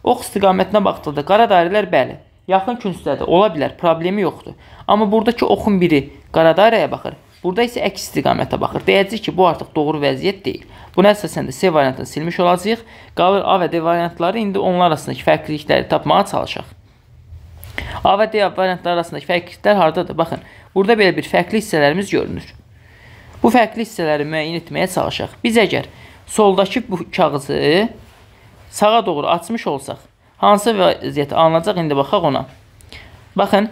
Ox istiqamətinə baxdıqda qara dairələr bəli, yaxın küncdədir, ola bilər, problemi yoxdur. Amma buradakı oxun biri qara dairəyə baxır, burada isə əks istiqamətə baxır. Deyəcək ki, bu artıq doğru vəziyyət deyil. Buna əsasən də C variantını silmiş olacağıq. Qalır A və D variantları. İndi onlar arasındakı fərqlilikləri tapmağa çalışaq. A və D variantları arasındakı fərqliliklər hardadır? Baxın, burada belə bir fərqli hissələrimiz görünür. Bu fərqli hissələri müəyyən etməyə çalışaq. Biz əgər soldakı bu kağızı sağa doğru açmış olsaq, hansı vəziyyəti alınacaq? İndi baxaq ona. Baxın,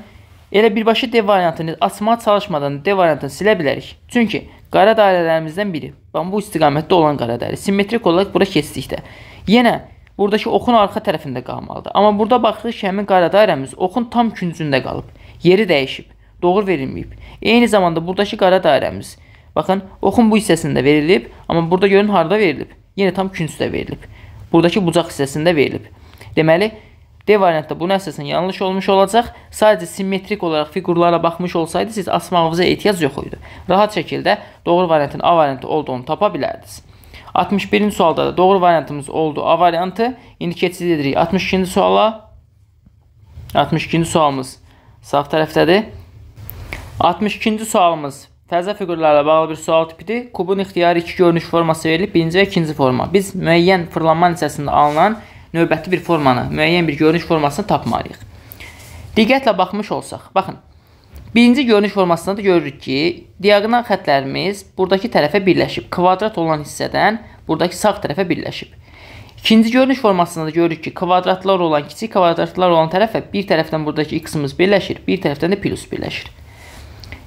elə birbaşa D variantını açmağa çalışmadan D variantını silə bilərik. Çünki qara dairələrimizdən biri. Bax bu istiqamətdə olan qara dairə simmetrik olaraq bura keçdikdə yenə buradakı oxun arxa tərəfində qalmalıdır. Amma burada baxırıq ki, həmin qara dairəmiz oxun tam küncündə qalıb. Yeri dəyişib, doğru verilməyib. Eyni zamanda buradakı qara dairəmiz baxın, oxun bu hissəsində verilib, amma burada görün harda verilib? Yenə tam küncdə verilib. Buradakı bucaq hissəsində verilib. Deməli, D variantda bunun əsasən yanlış olmuş olacaq. Sadəcə simmetrik olaraq fiqurlara baxmış olsaydı siz asmağınıza ehtiyac yox idi. Rahat şəkildə doğru variantın A variantı olduğunu tapa bilərdiniz. 61-ci sualda da doğru variantımız oldu A variantı. İndi keçid edirik 62-ci suala. 62-ci sualımız sağ tərəfdədir. 62-ci sualımız Təzə fiqurlarla bağlı bir sual tipidir. Kubun ixtiyari iki görünüş forması verilib, birinci və ikinci forma. Biz müəyyən fırlanma nəticəsində alınan növbəti bir formanı, müəyyən bir görünüş formasını tapmalıyıq. Diqqətlə baxmış olsaq, baxın, birinci görünüş formasında da görürük ki, diagonal xətlərimiz buradakı tərəfə birləşib, kvadrat olan hissədən buradakı sağ tərəfə birləşib. İkinci görünüş formasında da görürük ki, kvadratlar olan, kiçik kvadratlar olan tərəfə bir tərəfdən buradakı x-imiz birləşir, bir tərəfdən də plus birləşir.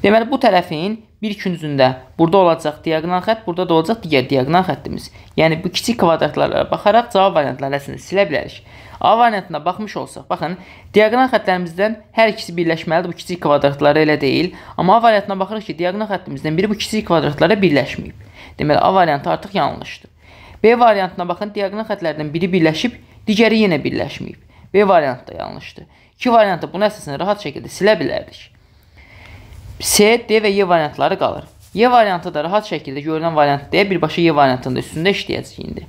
Deməli, bu tərəfin bir küncündə burada olacaq diagonal xətt, burada da olacaq digər diagonal xəttimiz. Yəni, bu kiçik kvadratlara baxaraq cavab variantlarını silə bilərik. A variantına baxmış olsaq, baxın, diagonal xətlərimizdən hər ikisi birləşməlidir bu kiçik kvadratlara elə deyil. Amma A variantına baxırıq ki, diagonal xəttimizdən biri bu kiçik kvadratlara birləşməyib. Deməli, A variantı artıq yanlışdır. B variantına baxın, diagonal xətlərdən biri birləşib, digəri yenə birləşməyib. B variantı da yanlışdır. 2 variantı bunu əsasən rahat şəkildə silə bilərdik. C, D və E variantları qalır. E variantı da rahat şəkildə görünən variant deyə birbaşa E variantının da üstündə işləyəcək indi.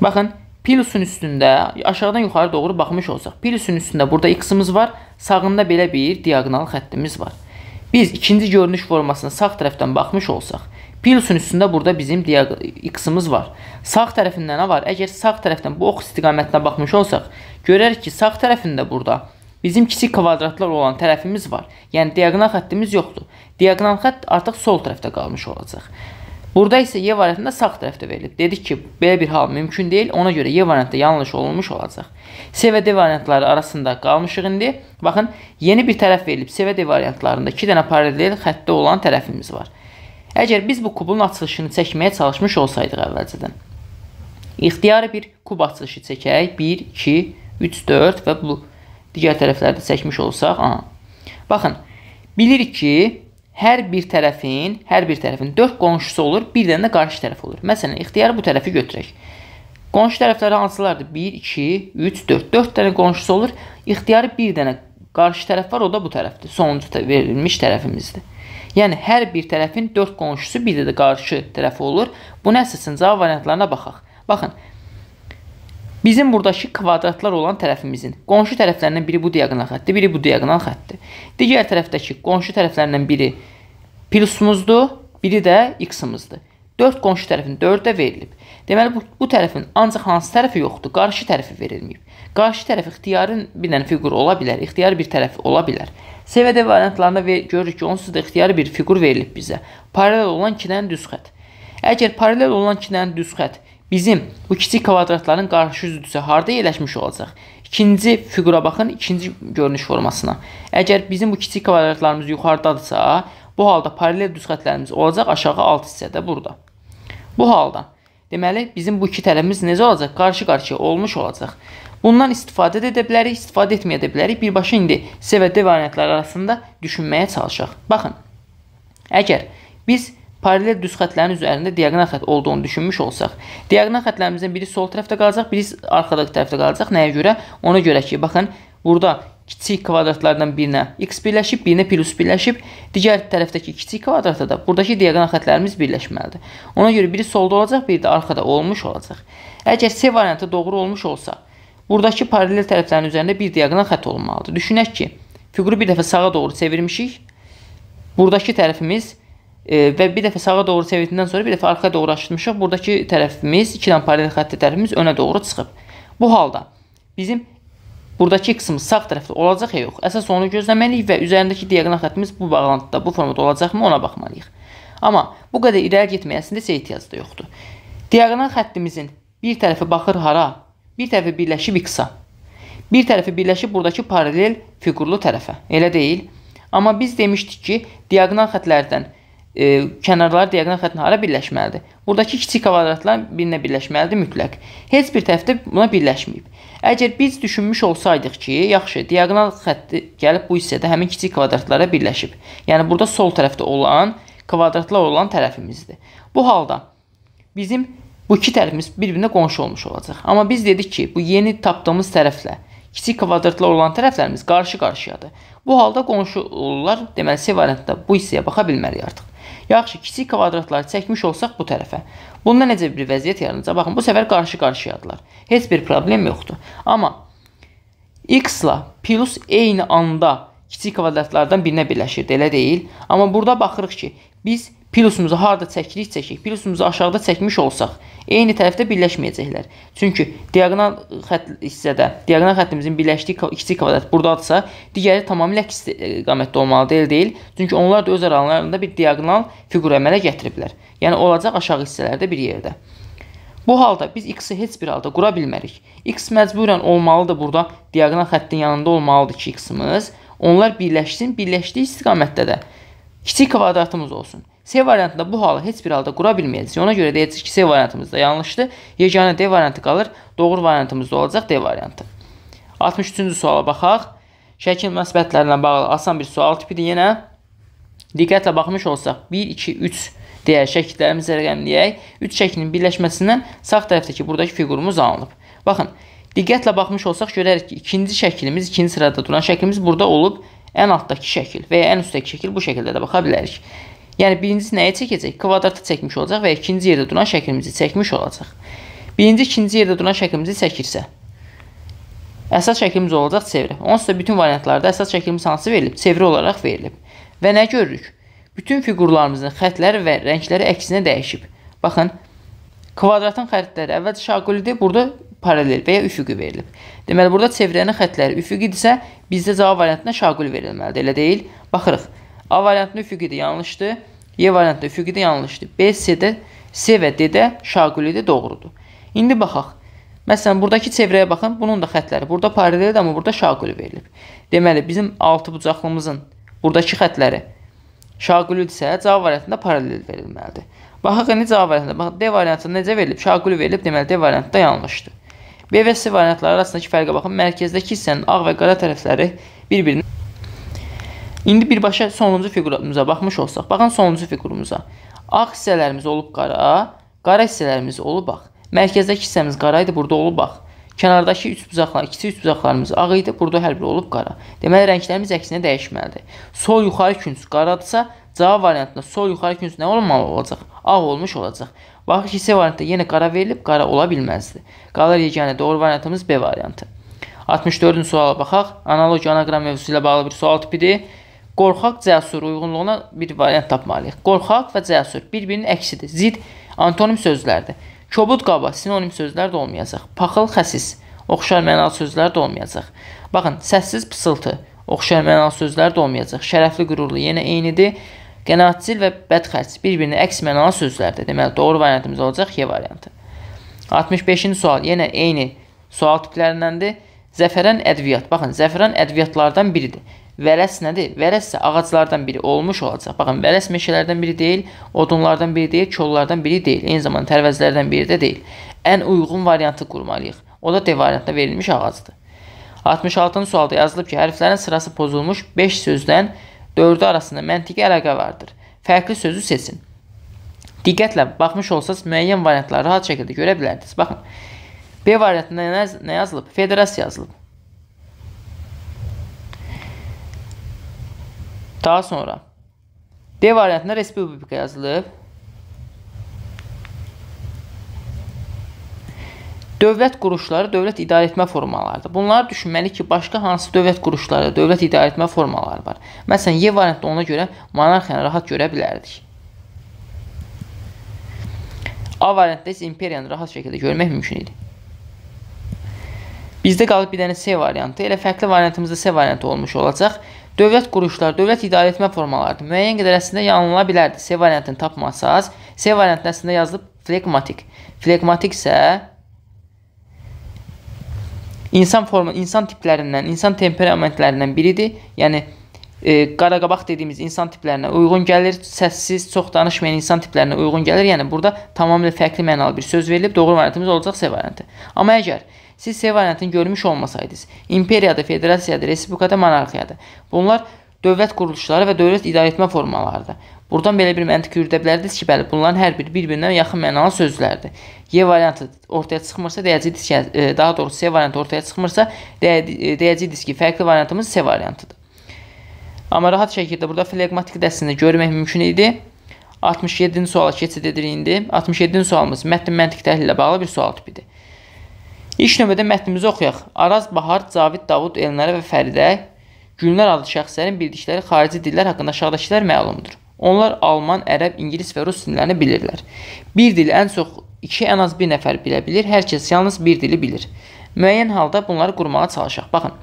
Baxın, pilusun üstündə aşağıdan yuxarı doğru baxmış olsaq, pilusun üstündə burada x-imiz var, sağında belə bir diagonal xəttimiz var. Biz ikinci görünüş formasına sağ tərəfdən baxmış olsaq, pilusun üstündə burada bizim x-imiz var. Sağ tərəfində nə var? Əgər sağ tərəfdən bu ox istiqamətinə baxmış olsaq, görərik ki, sağ tərəfində burada Bizim kiçik kvadratlar olan tərəfimiz var. Yəni diaqonal xəttimiz yoxdur. Diaqonal xətt artıq sol tərəfdə qalmış olacaq. Burada isə Y variantında sağ tərəfdə verilib. Dedik ki, belə bir hal mümkün deyil. Ona görə Y variantda yanlış olunmuş olacaq. C və D variantları arasında qalmışıq indi. Baxın, yeni bir tərəf verilib. C və D variantlarında 2 dənə paralel xəttdə olan tərəfimiz var. Əgər biz bu kubun açılışını çəkməyə çalışmış olsaydıq əvvəlcədən. İxtiyari bir kub açılışı çəkək. 1, 2, 3, 4 və bu digər tərəflərdə çəkmiş olsaq, aha. Baxın, bilirik ki, hər bir tərəfin, hər bir tərəfin 4 qonşusu olur, bir dənə də qarşı tərəf olur. Məsələn, ixtiyarı bu tərəfi götürək. Qonşu tərəfləri hansılardır? 1, 2, 3, 4. 4 dənə qonşusu olur. İxtiyarı bir dənə qarşı tərəf var, o da bu tərəfdir. Sonuncu verilmiş tərəfimizdir. Yəni, hər bir tərəfin 4 qonşusu, bir də də qarşı tərəfi olur. Bu nəsilsin? Cavab variantlarına baxaq. Baxın, Bizim buradakı kvadratlar olan tərəfimizin qonşu tərəflərindən biri bu diagonal xəttdir, biri bu diagonal xəttdir. Digər tərəfdəki qonşu tərəflərindən biri plusumuzdur, biri də x-imizdir. 4 qonşu tərəfin 4-də verilib. Deməli, bu, bu tərəfin ancaq hansı tərəfi yoxdur? Qarşı tərəfi verilməyib. Qarşı tərəf ixtiyarın bir dənə fiqur ola bilər, ixtiyar bir tərəfi ola bilər. SVD variantlarında görürük ki, onsuz da ixtiyari bir fiqur verilib bizə. Paralel olan 2 dənə düz xətt. Əgər paralel olan 2 dənə düz xətt Bizim bu kiçik kvadratların qarşı üzüdüsü harda yerləşmiş olacaq? İkinci fiqura baxın, ikinci görünüş formasına. Əgər bizim bu kiçik kvadratlarımız yuxarıdadırsa, bu halda paralel düz xətlərimiz olacaq aşağı alt hissədə burada. Bu halda, deməli, bizim bu iki tərəfimiz necə olacaq? Qarşı-qarşıya olmuş olacaq. Bundan istifadə edə bilərik, istifadə etməyə də bilərik. Birbaşa indi C və D variantları arasında düşünməyə çalışaq. Baxın, əgər biz paralel düz xətlərin üzərində diaqonal xətt olduğunu düşünmüş olsaq, diaqonal xətlərimizin biri sol tərəfdə qalacaq, biri arxadakı tərəfdə qalacaq. Nəyə görə? Ona görə ki, baxın, burada kiçik kvadratlardan birinə x birləşib, birinə plus birləşib, digər tərəfdəki kiçik kvadrata da buradakı diaqonal xətlərimiz birləşməlidir. Ona görə biri solda olacaq, biri də arxada olmuş olacaq. Əgər C variantı doğru olmuş olsa, buradakı paralel tərəflərin üzərində bir diaqonal xətt olmalıdır. Düşünək ki, fiquru bir dəfə sağa doğru çevirmişik. Buradakı tərəfimiz 1 və bir dəfə sağa doğru çevirdiyindən sonra bir dəfə arxaya doğru aşırmışıq. Buradakı tərəfimiz, 2 dan paralel xəttə tərəfimiz önə doğru çıxıb. Bu halda bizim buradakı qismimiz sağ tərəfdə olacaq ya yox? Əsas onu gözləməliyik və üzərindəki diaqonal xəttimiz bu bağlantıda, bu formada olacaqmı ona baxmalıyıq. Amma bu qədər irəli getməyə əslində isə ehtiyac da yoxdur. Diaqonal xəttimizin bir tərəfi baxır hara? Bir tərəfi birləşib x-a. Bir tərəfi birləşib buradakı paralel fiqurlu tərəfə. Elə deyil? Amma biz demişdik ki, diaqonal xətlərdən e, kənarları diaqonal xəttlə hara birləşməlidir? Buradakı kiçik kvadratlar birinə birləşməlidir mütləq. Heç bir tərəfdə buna birləşməyib. Əgər biz düşünmüş olsaydıq ki, yaxşı, diaqonal xətti gəlib bu hissədə həmin kiçik kvadratlara birləşib. Yəni burada sol tərəfdə olan kvadratlar olan tərəfimizdir. Bu halda bizim bu iki tərəfimiz bir-birinə qonşu olmuş olacaq. Amma biz dedik ki, bu yeni tapdığımız tərəflə kiçik kvadratlar olan tərəflərimiz qarşı-qarşıyadır. Bu halda qonşu olurlar. Deməli, C variantda bu hissəyə baxa bilmərik artıq. Yaxşı, kiçik kvadratları çəkmiş olsaq bu tərəfə. Bunda necə bir vəziyyət yaranacaq? Baxın, bu səfər qarşı-qarşıyadılar. Heç bir problem yoxdur. Amma x-la plus eyni anda kiçik kvadratlardan birinə birləşirdi, elə deyil? Amma burada baxırıq ki, biz Pilosumuzu harda çəkirik çəkik, pilosumuzu aşağıda çəkmiş olsaq, eyni tərəfdə birləşməyəcəklər. Çünki diaqonal xətt hissədə, diaqonal xəttimizin birləşdiyi kiçik kvadrat burdadırsa, digəri tamamilə əks istiqamətdə e, olmalı deyil, deyil. Çünki onlar da öz aralarında bir diaqonal fiqur əmələ gətiriblər. Yəni olacaq aşağı hissələrdə bir yerdə. Bu halda biz x-i heç bir halda qura bilmərik. x məcburən olmalıdır burada diaqonal xəttin yanında olmalıdır ki, x-imiz. Onlar birləşsin, birləşdiyi istiqamətdə də kiçik kvadratımız olsun. C variantında bu halı heç bir halda qura bilməyəcəyik. Ona görə deyəcəyik ki, C variantımızda yanlışdır. Yeganə D variantı qalır. Doğru variantımızda olacaq D variantı. 63-cü suala baxaq. Şəkil münasibətlərinə bağlı asan bir sual tipidir yenə. Diqqətlə baxmış olsaq 1 2 3 deyə şəkillərimizi rəqəmləyək. 3 şəklin birləşməsindən sağ tərəfdəki buradakı fiqurumuz alınıb. Baxın, diqqətlə baxmış olsaq görərik ki, ikinci şəklimiz, ikinci sırada duran şəklimiz burada olub ən altdakı şəkil və ya ən üstdəki şəkil bu şəkildə də baxa bilərik. Yəni birincisi nəyi çəkəcək? Kvadratı çəkmiş olacaq və ikinci yerdə duran şəklimizi çəkmiş olacaq. Birinci, ikinci yerdə duran şəklimizi çəkirsə, əsas şəklimiz olacaq çevri. Onsuz da bütün variantlarda əsas şəklimiz hansı verilib? Çevri olaraq verilib. Və nə görürük? Bütün fiqurlarımızın xətləri və rəngləri əksinə dəyişib. Baxın, kvadratın xətləri əvvəlcə şaqülidir, burada paralel və ya üfüqü verilib. Deməli, burada çevrənin xətləri üfüq idisə, bizdə cavab variantına şaqül verilməlidir, elə deyil? Baxırıq. A variantında üfüqi də yanlışdır. Y variantında üfüqi də yanlışdır. B, C-də, C və D-də şaqülidə doğrudur. İndi baxaq. Məsələn, buradakı çevrəyə baxın. Bunun da xətləri burada paraleldir, amma burada şaquli verilib. Deməli, bizim 6 bucaqlımızın buradakı xətləri şaqulüdürsə, cavab variantında paralel verilməlidir. Baxaq, indi cavab variantında. Bax, D variantı necə verilib? Şaquli verilib, deməli D variantı da yanlışdır. B və C variantları arasındakı fərqə baxın. Mərkəzdəki hissənin ağ və qara tərəfləri bir-birinə İndi birbaşa sonuncu fiqurumuza baxmış olsaq, baxın sonuncu fiqurumuza. Ağ hissələrimiz olub qara, qara hissələrimiz olub ağ. Mərkəzdəki hissəmiz qara idi, burada olub ağ. Kənardakı üç bucaqlar, ikisi üç bucaqlarımız ağ idi, burada hər biri olub qara. Deməli rənglərimiz əksinə dəyişməlidir. Sol yuxarı künc qaradırsa, cavab variantında sol yuxarı künc nə olmalı olacaq? Ağ olmuş olacaq. Baxış hissə variantında yenə qara verilib, qara ola bilməzdi. Qalır yeganə doğru variantımız B variantı. 64-cü suala baxaq. Analoji anagram mövzusu ilə bağlı bir sual tipidir. Qorxaq cəsur uyğunluğuna bir variant tapmalıyıq. Qorxaq və cəsur bir-birinin əksidir. Zid antonim sözlərdir. Kobud qaba sinonim sözlər də olmayacaq. Paxıl xəsis oxşar mənalı sözlər də olmayacaq. Baxın, səssiz pısıltı oxşar mənalı sözlər də olmayacaq. Şərəfli, qürurlu yenə eynidir. Qənaətcil və bədxərc bir-birinə əks mənalı sözlərdir. Deməli, doğru variantımız olacaq Y variantı. 65-ci sual yenə eyni sual tiplərindəndir. Zəfəran ədviyyat. Baxın, zəfəran ədviyyatlardan biridir. Vərəs nədir? Vərəssə ağaclardan biri olmuş olacaq. Baxın, vərəs meşələrdən biri deyil, odunlardan biri deyil, kollardan biri deyil, eyni zamanda tərvəzlərdən biri də deyil. Ən uyğun variantı qurmalıyıq. O da D variantda verilmiş ağacdır. 66-cı sualda yazılıb ki, hərflərin sırası pozulmuş 5 sözdən 4-ü arasında məntiqi əlaqə vardır. Fərqli sözü seçin. Diqqətlə baxmış olsanız müəyyən variantları rahat şəkildə görə bilərdiniz. Baxın, B variantında nə, nə yazılıb? Federasiya yazılıb. Daha sonra D variantında respublika yazılıb. Dövlət quruluşları dövlət idarəetmə formalarıdır. Bunları düşünməli ki, başqa hansı dövlət quruluşları, dövlət idarəetmə formaları var. Məsələn, Y variantda ona görə monarxiyanı rahat görə bilərdik. A variantda isə imperiyanı rahat şəkildə görmək mümkün idi. Bizdə qalıb bir dənə C variantı. Elə fərqli variantımızda C variantı olmuş olacaq. Dövlət quruluşları, dövlət idarəetmə formalarıdır. Müəyyən qədər əslində yanılıla bilərdi. C variantını tapmasanız, C variantının əslində yazılıb flegmatik. Flegmatik isə insan forma, insan tiplərindən, insan temperamentlərindən biridir. Yəni e, qaraqabaq dediyimiz insan tiplərinə uyğun gəlir, səssiz, çox danışmayan insan tiplərinə uyğun gəlir. Yəni burada tamamilə fərqli mənalı bir söz verilib. Doğru variantımız olacaq C variantı. Amma əgər Siz C variantını görmüş olmasaydınız, imperiyadır, federasiyadır, respublikadır, monarxiyadır. Bunlar dövlət quruluşları və dövlət idarəetmə formalarıdır. Buradan belə bir məntiq yürüdə bilərdiniz ki, bəli, bunların hər biri bir-birindən yaxın mənalı sözlərdir. Y variantı ortaya çıxmırsa, dəyəcəyi diski, daha doğrusu C variantı ortaya çıxmırsa, dəyəcəyi diski fərqli variantımız C variantıdır. Amma rahat şəkildə burada fleqmatik dəstəsində görmək mümkün idi. 67-ci suala keçid edirik indi. 67-ci sualımız mətn məntiq təhlili ilə bağlı bir sual tipidir. İlk növbədə mətnimizi oxuyaq. Araz Bahar, Cavid Davud, Elnarə və Fəridə Günlər adlı şəxslərin bildikləri xarici dillər haqqında aşağıdakılar məlumdur. Onlar alman, ərəb, ingilis və rus dillərini bilirlər. Bir dili ən çox iki, ən az bir nəfər bilə bilir. Hər kəs yalnız bir dili bilir. Müəyyən halda bunları qurmağa çalışaq. Baxın.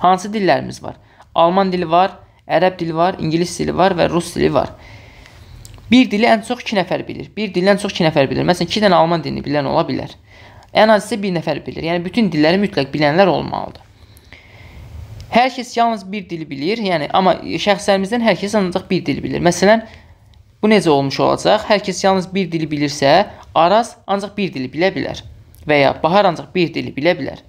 Hansı dillərimiz var? Alman dili var, ərəb dili var, ingilis dili var və rus dili var. Bir dili ən çox 2 nəfər bilir. Bir dildən çox 2 nəfər bilir. Məsələn, 2 dənə alman dilini bilən ola bilər. Ən azı bir nəfər bilir. Yəni bütün dilləri mütləq bilənlər olmalıdır. Hər kəs yalnız bir dili bilir. Yəni amma şəxslərimizdən hər kəs ancaq bir dili bilir. Məsələn, bu necə olmuş olacaq? Hər kəs yalnız bir dili bilirsə, Araz ancaq bir dili bilə bilər və ya Bahar ancaq bir dili bilə bilər.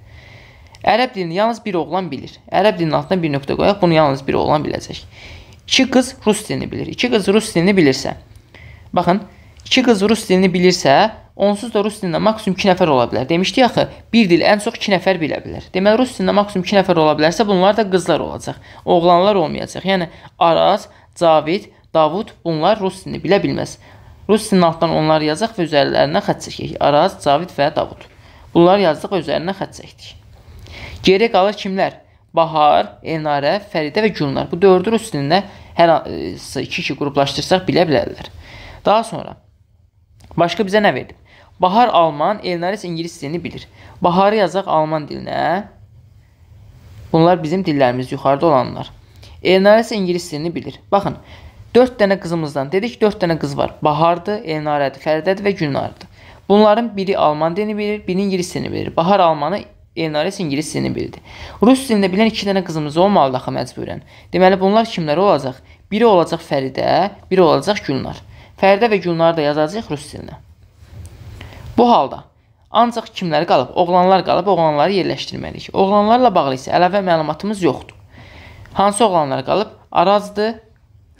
Ərəb dilini yalnız bir oğlan bilir. Ərəb dilinin altına bir nöqtə qoyaq, bunu yalnız bir oğlan biləcək. İki qız rus dilini bilir. İki qız rus dilini bilirsə. Baxın, İki qız rus dilini bilirsə, onsuz da rus dilində maksimum 2 nəfər ola bilər. Demişdi axı, bir dil ən çox 2 nəfər bilə bilər. Deməli rus dilində maksimum 2 nəfər ola bilərsə, bunlar da qızlar olacaq. Oğlanlar olmayacaq. Yəni Araz, Cavid, Davud bunlar rus dilini bilə bilməz. Rus dilinin altdan onlar yazaq və üzərlərinə xətt çəkək. Araz, Cavid və Davud. Bunlar yazdıq və üzərinə xətt çəkdik. Geri qalır kimlər? Bahar, Elnarə, Fəridə və Gülnar. Bu dördü rus dilində hər hansı 2-2 qruplaşdırsaq bilə bilərlər. Daha sonra Başqa bizə nə verdi? Bahar alman, Elnar isə ingilis dilini bilir. Baharı yazaq alman dilinə. Bunlar bizim dillərimiz yuxarıda olanlar. Elnar isə ingilis dilini bilir. Baxın, 4 dənə qızımızdan dedik, 4 dənə qız var. Bahardır, Elnarədir, Fəridədir və Gülnardır. Bunların biri alman dilini bilir, biri ingilis dilini bilir. Bahar almanı Elnares ingilis dilini bildi. Rus dilini bilən iki dənə qızımız olmalıdır axı məcburən. Deməli bunlar kimlər olacaq? Biri olacaq Fəridə, biri olacaq Gülnar. Fərdə və Gülnarı da yazacağıq rus dilinə. Bu halda ancaq kimləri qalıb? Oğlanlar qalıb, oğlanları yerləşdirməliyik. Oğlanlarla bağlı isə əlavə məlumatımız yoxdur. Hansı oğlanlar qalıb? Arazdır,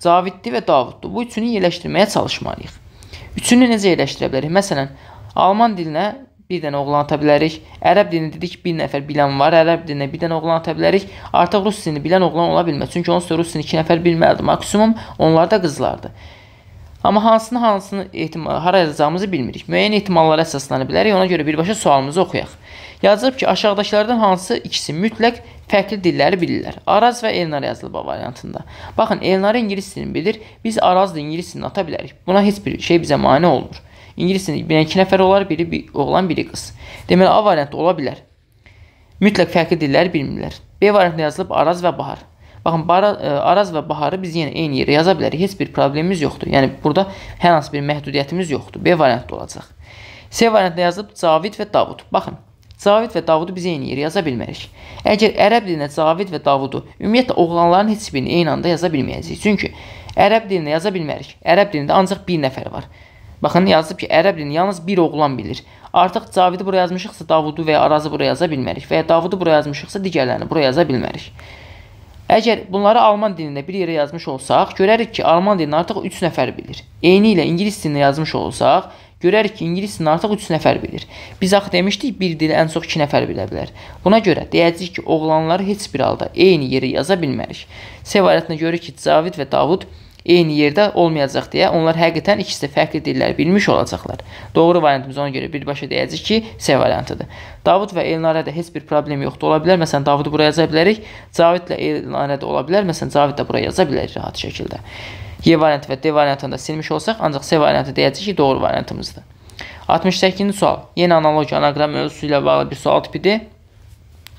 Caviddir və Davuddur. Bu üçünü yerləşdirməyə çalışmalıyıq. Üçünü necə yerləşdirə bilərik? Məsələn, alman dilinə bir dənə oğlan ata bilərik. Ərəb dilini dedik, bir nəfər bilən var. Ərəb dilinə bir dənə oğlan ata bilərik. Artıq rus dilini bilən oğlan ola bilməz. Çünki onsuz da rus dilini 2 nəfər bilməlidir maksimum. Onlar da qızlardır. Amma hansını hansını ehtimal hara yazacağımızı bilmirik. Müəyyən ehtimallara əsaslana bilərik. Ona görə birbaşa sualımızı oxuyaq. Yazılıb ki, aşağıdakılardan hansı ikisi mütləq fərqli dilləri bilirlər? Araz və Elnar yazılıb A variantında. Baxın, Elnar ingilis dilini bilir. Biz Araz da ingilis dilini ata bilərik. Buna heç bir şey bizə mane olmur. İngilis dilini bilən 2 nəfər olar, biri bir oğlan, biri qız. Deməli A variantı ola bilər. Mütləq fərqli dilləri bilmirlər. B variantında yazılıb Araz və Bahar. Baxın, e, Araz və Baharı biz yenə eyni yerə yaza bilərik. Heç bir problemimiz yoxdur. Yəni burada hər hansı bir məhdudiyyətimiz yoxdur. B variantı olacaq. C variantında yazılıb Cavid və Davud. Baxın, Cavid və Davudu biz eyni yerə yaza bilmərik. Əgər ərəb dilində Cavid və Davudu, ümumiyyətlə oğlanların heç birini eyni anda yaza bilməyəcəyik. Çünki ərəb dilində yaza bilmərik. Ərəb dilində ancaq bir nəfər var. Baxın, yazıb ki, ərəb dilini yalnız bir oğlan bilir. Artıq Cavidi bura yazmışıqsa Davudu və ya Arazı bura yaza bilmərik və ya Davudu bura yazmışıqsa digərlərini bura yaza bilmərik. Əgər bunları alman dilində bir yerə yazmış olsaq, görərik ki, alman dilini artıq 3 nəfər bilir. Eyni ilə ingilis dilində yazmış olsaq, görərik ki, ingilis dilini artıq 3 nəfər bilir. Biz axı demişdik, bir dili ən çox 2 nəfər bilə bilər. Buna görə deyəcəyik ki, oğlanları heç bir halda eyni yerə yaza bilmərik. Səvarətinə görürük ki, Cavid və Davud eyni yerdə olmayacaq deyə onlar həqiqətən ikisi də fərqli dillər bilmiş olacaqlar. Doğru variantımız ona görə birbaşa deyəcək ki, C variantıdır. Davud və Elnarədə heç bir problem yoxdur. Ola bilər, məsələn, Davudu bura yaza bilərik, Cavidlə Elnarədə ola bilər, məsələn, Cavid də bura yaza bilərik rahat şəkildə. Y variantı və D variantını da silmiş olsaq, ancaq C variantı deyəcək ki, doğru variantımızdır. 68-ci sual. Yenə analoji anaqram mövzusu ilə bağlı bir sual tipidir.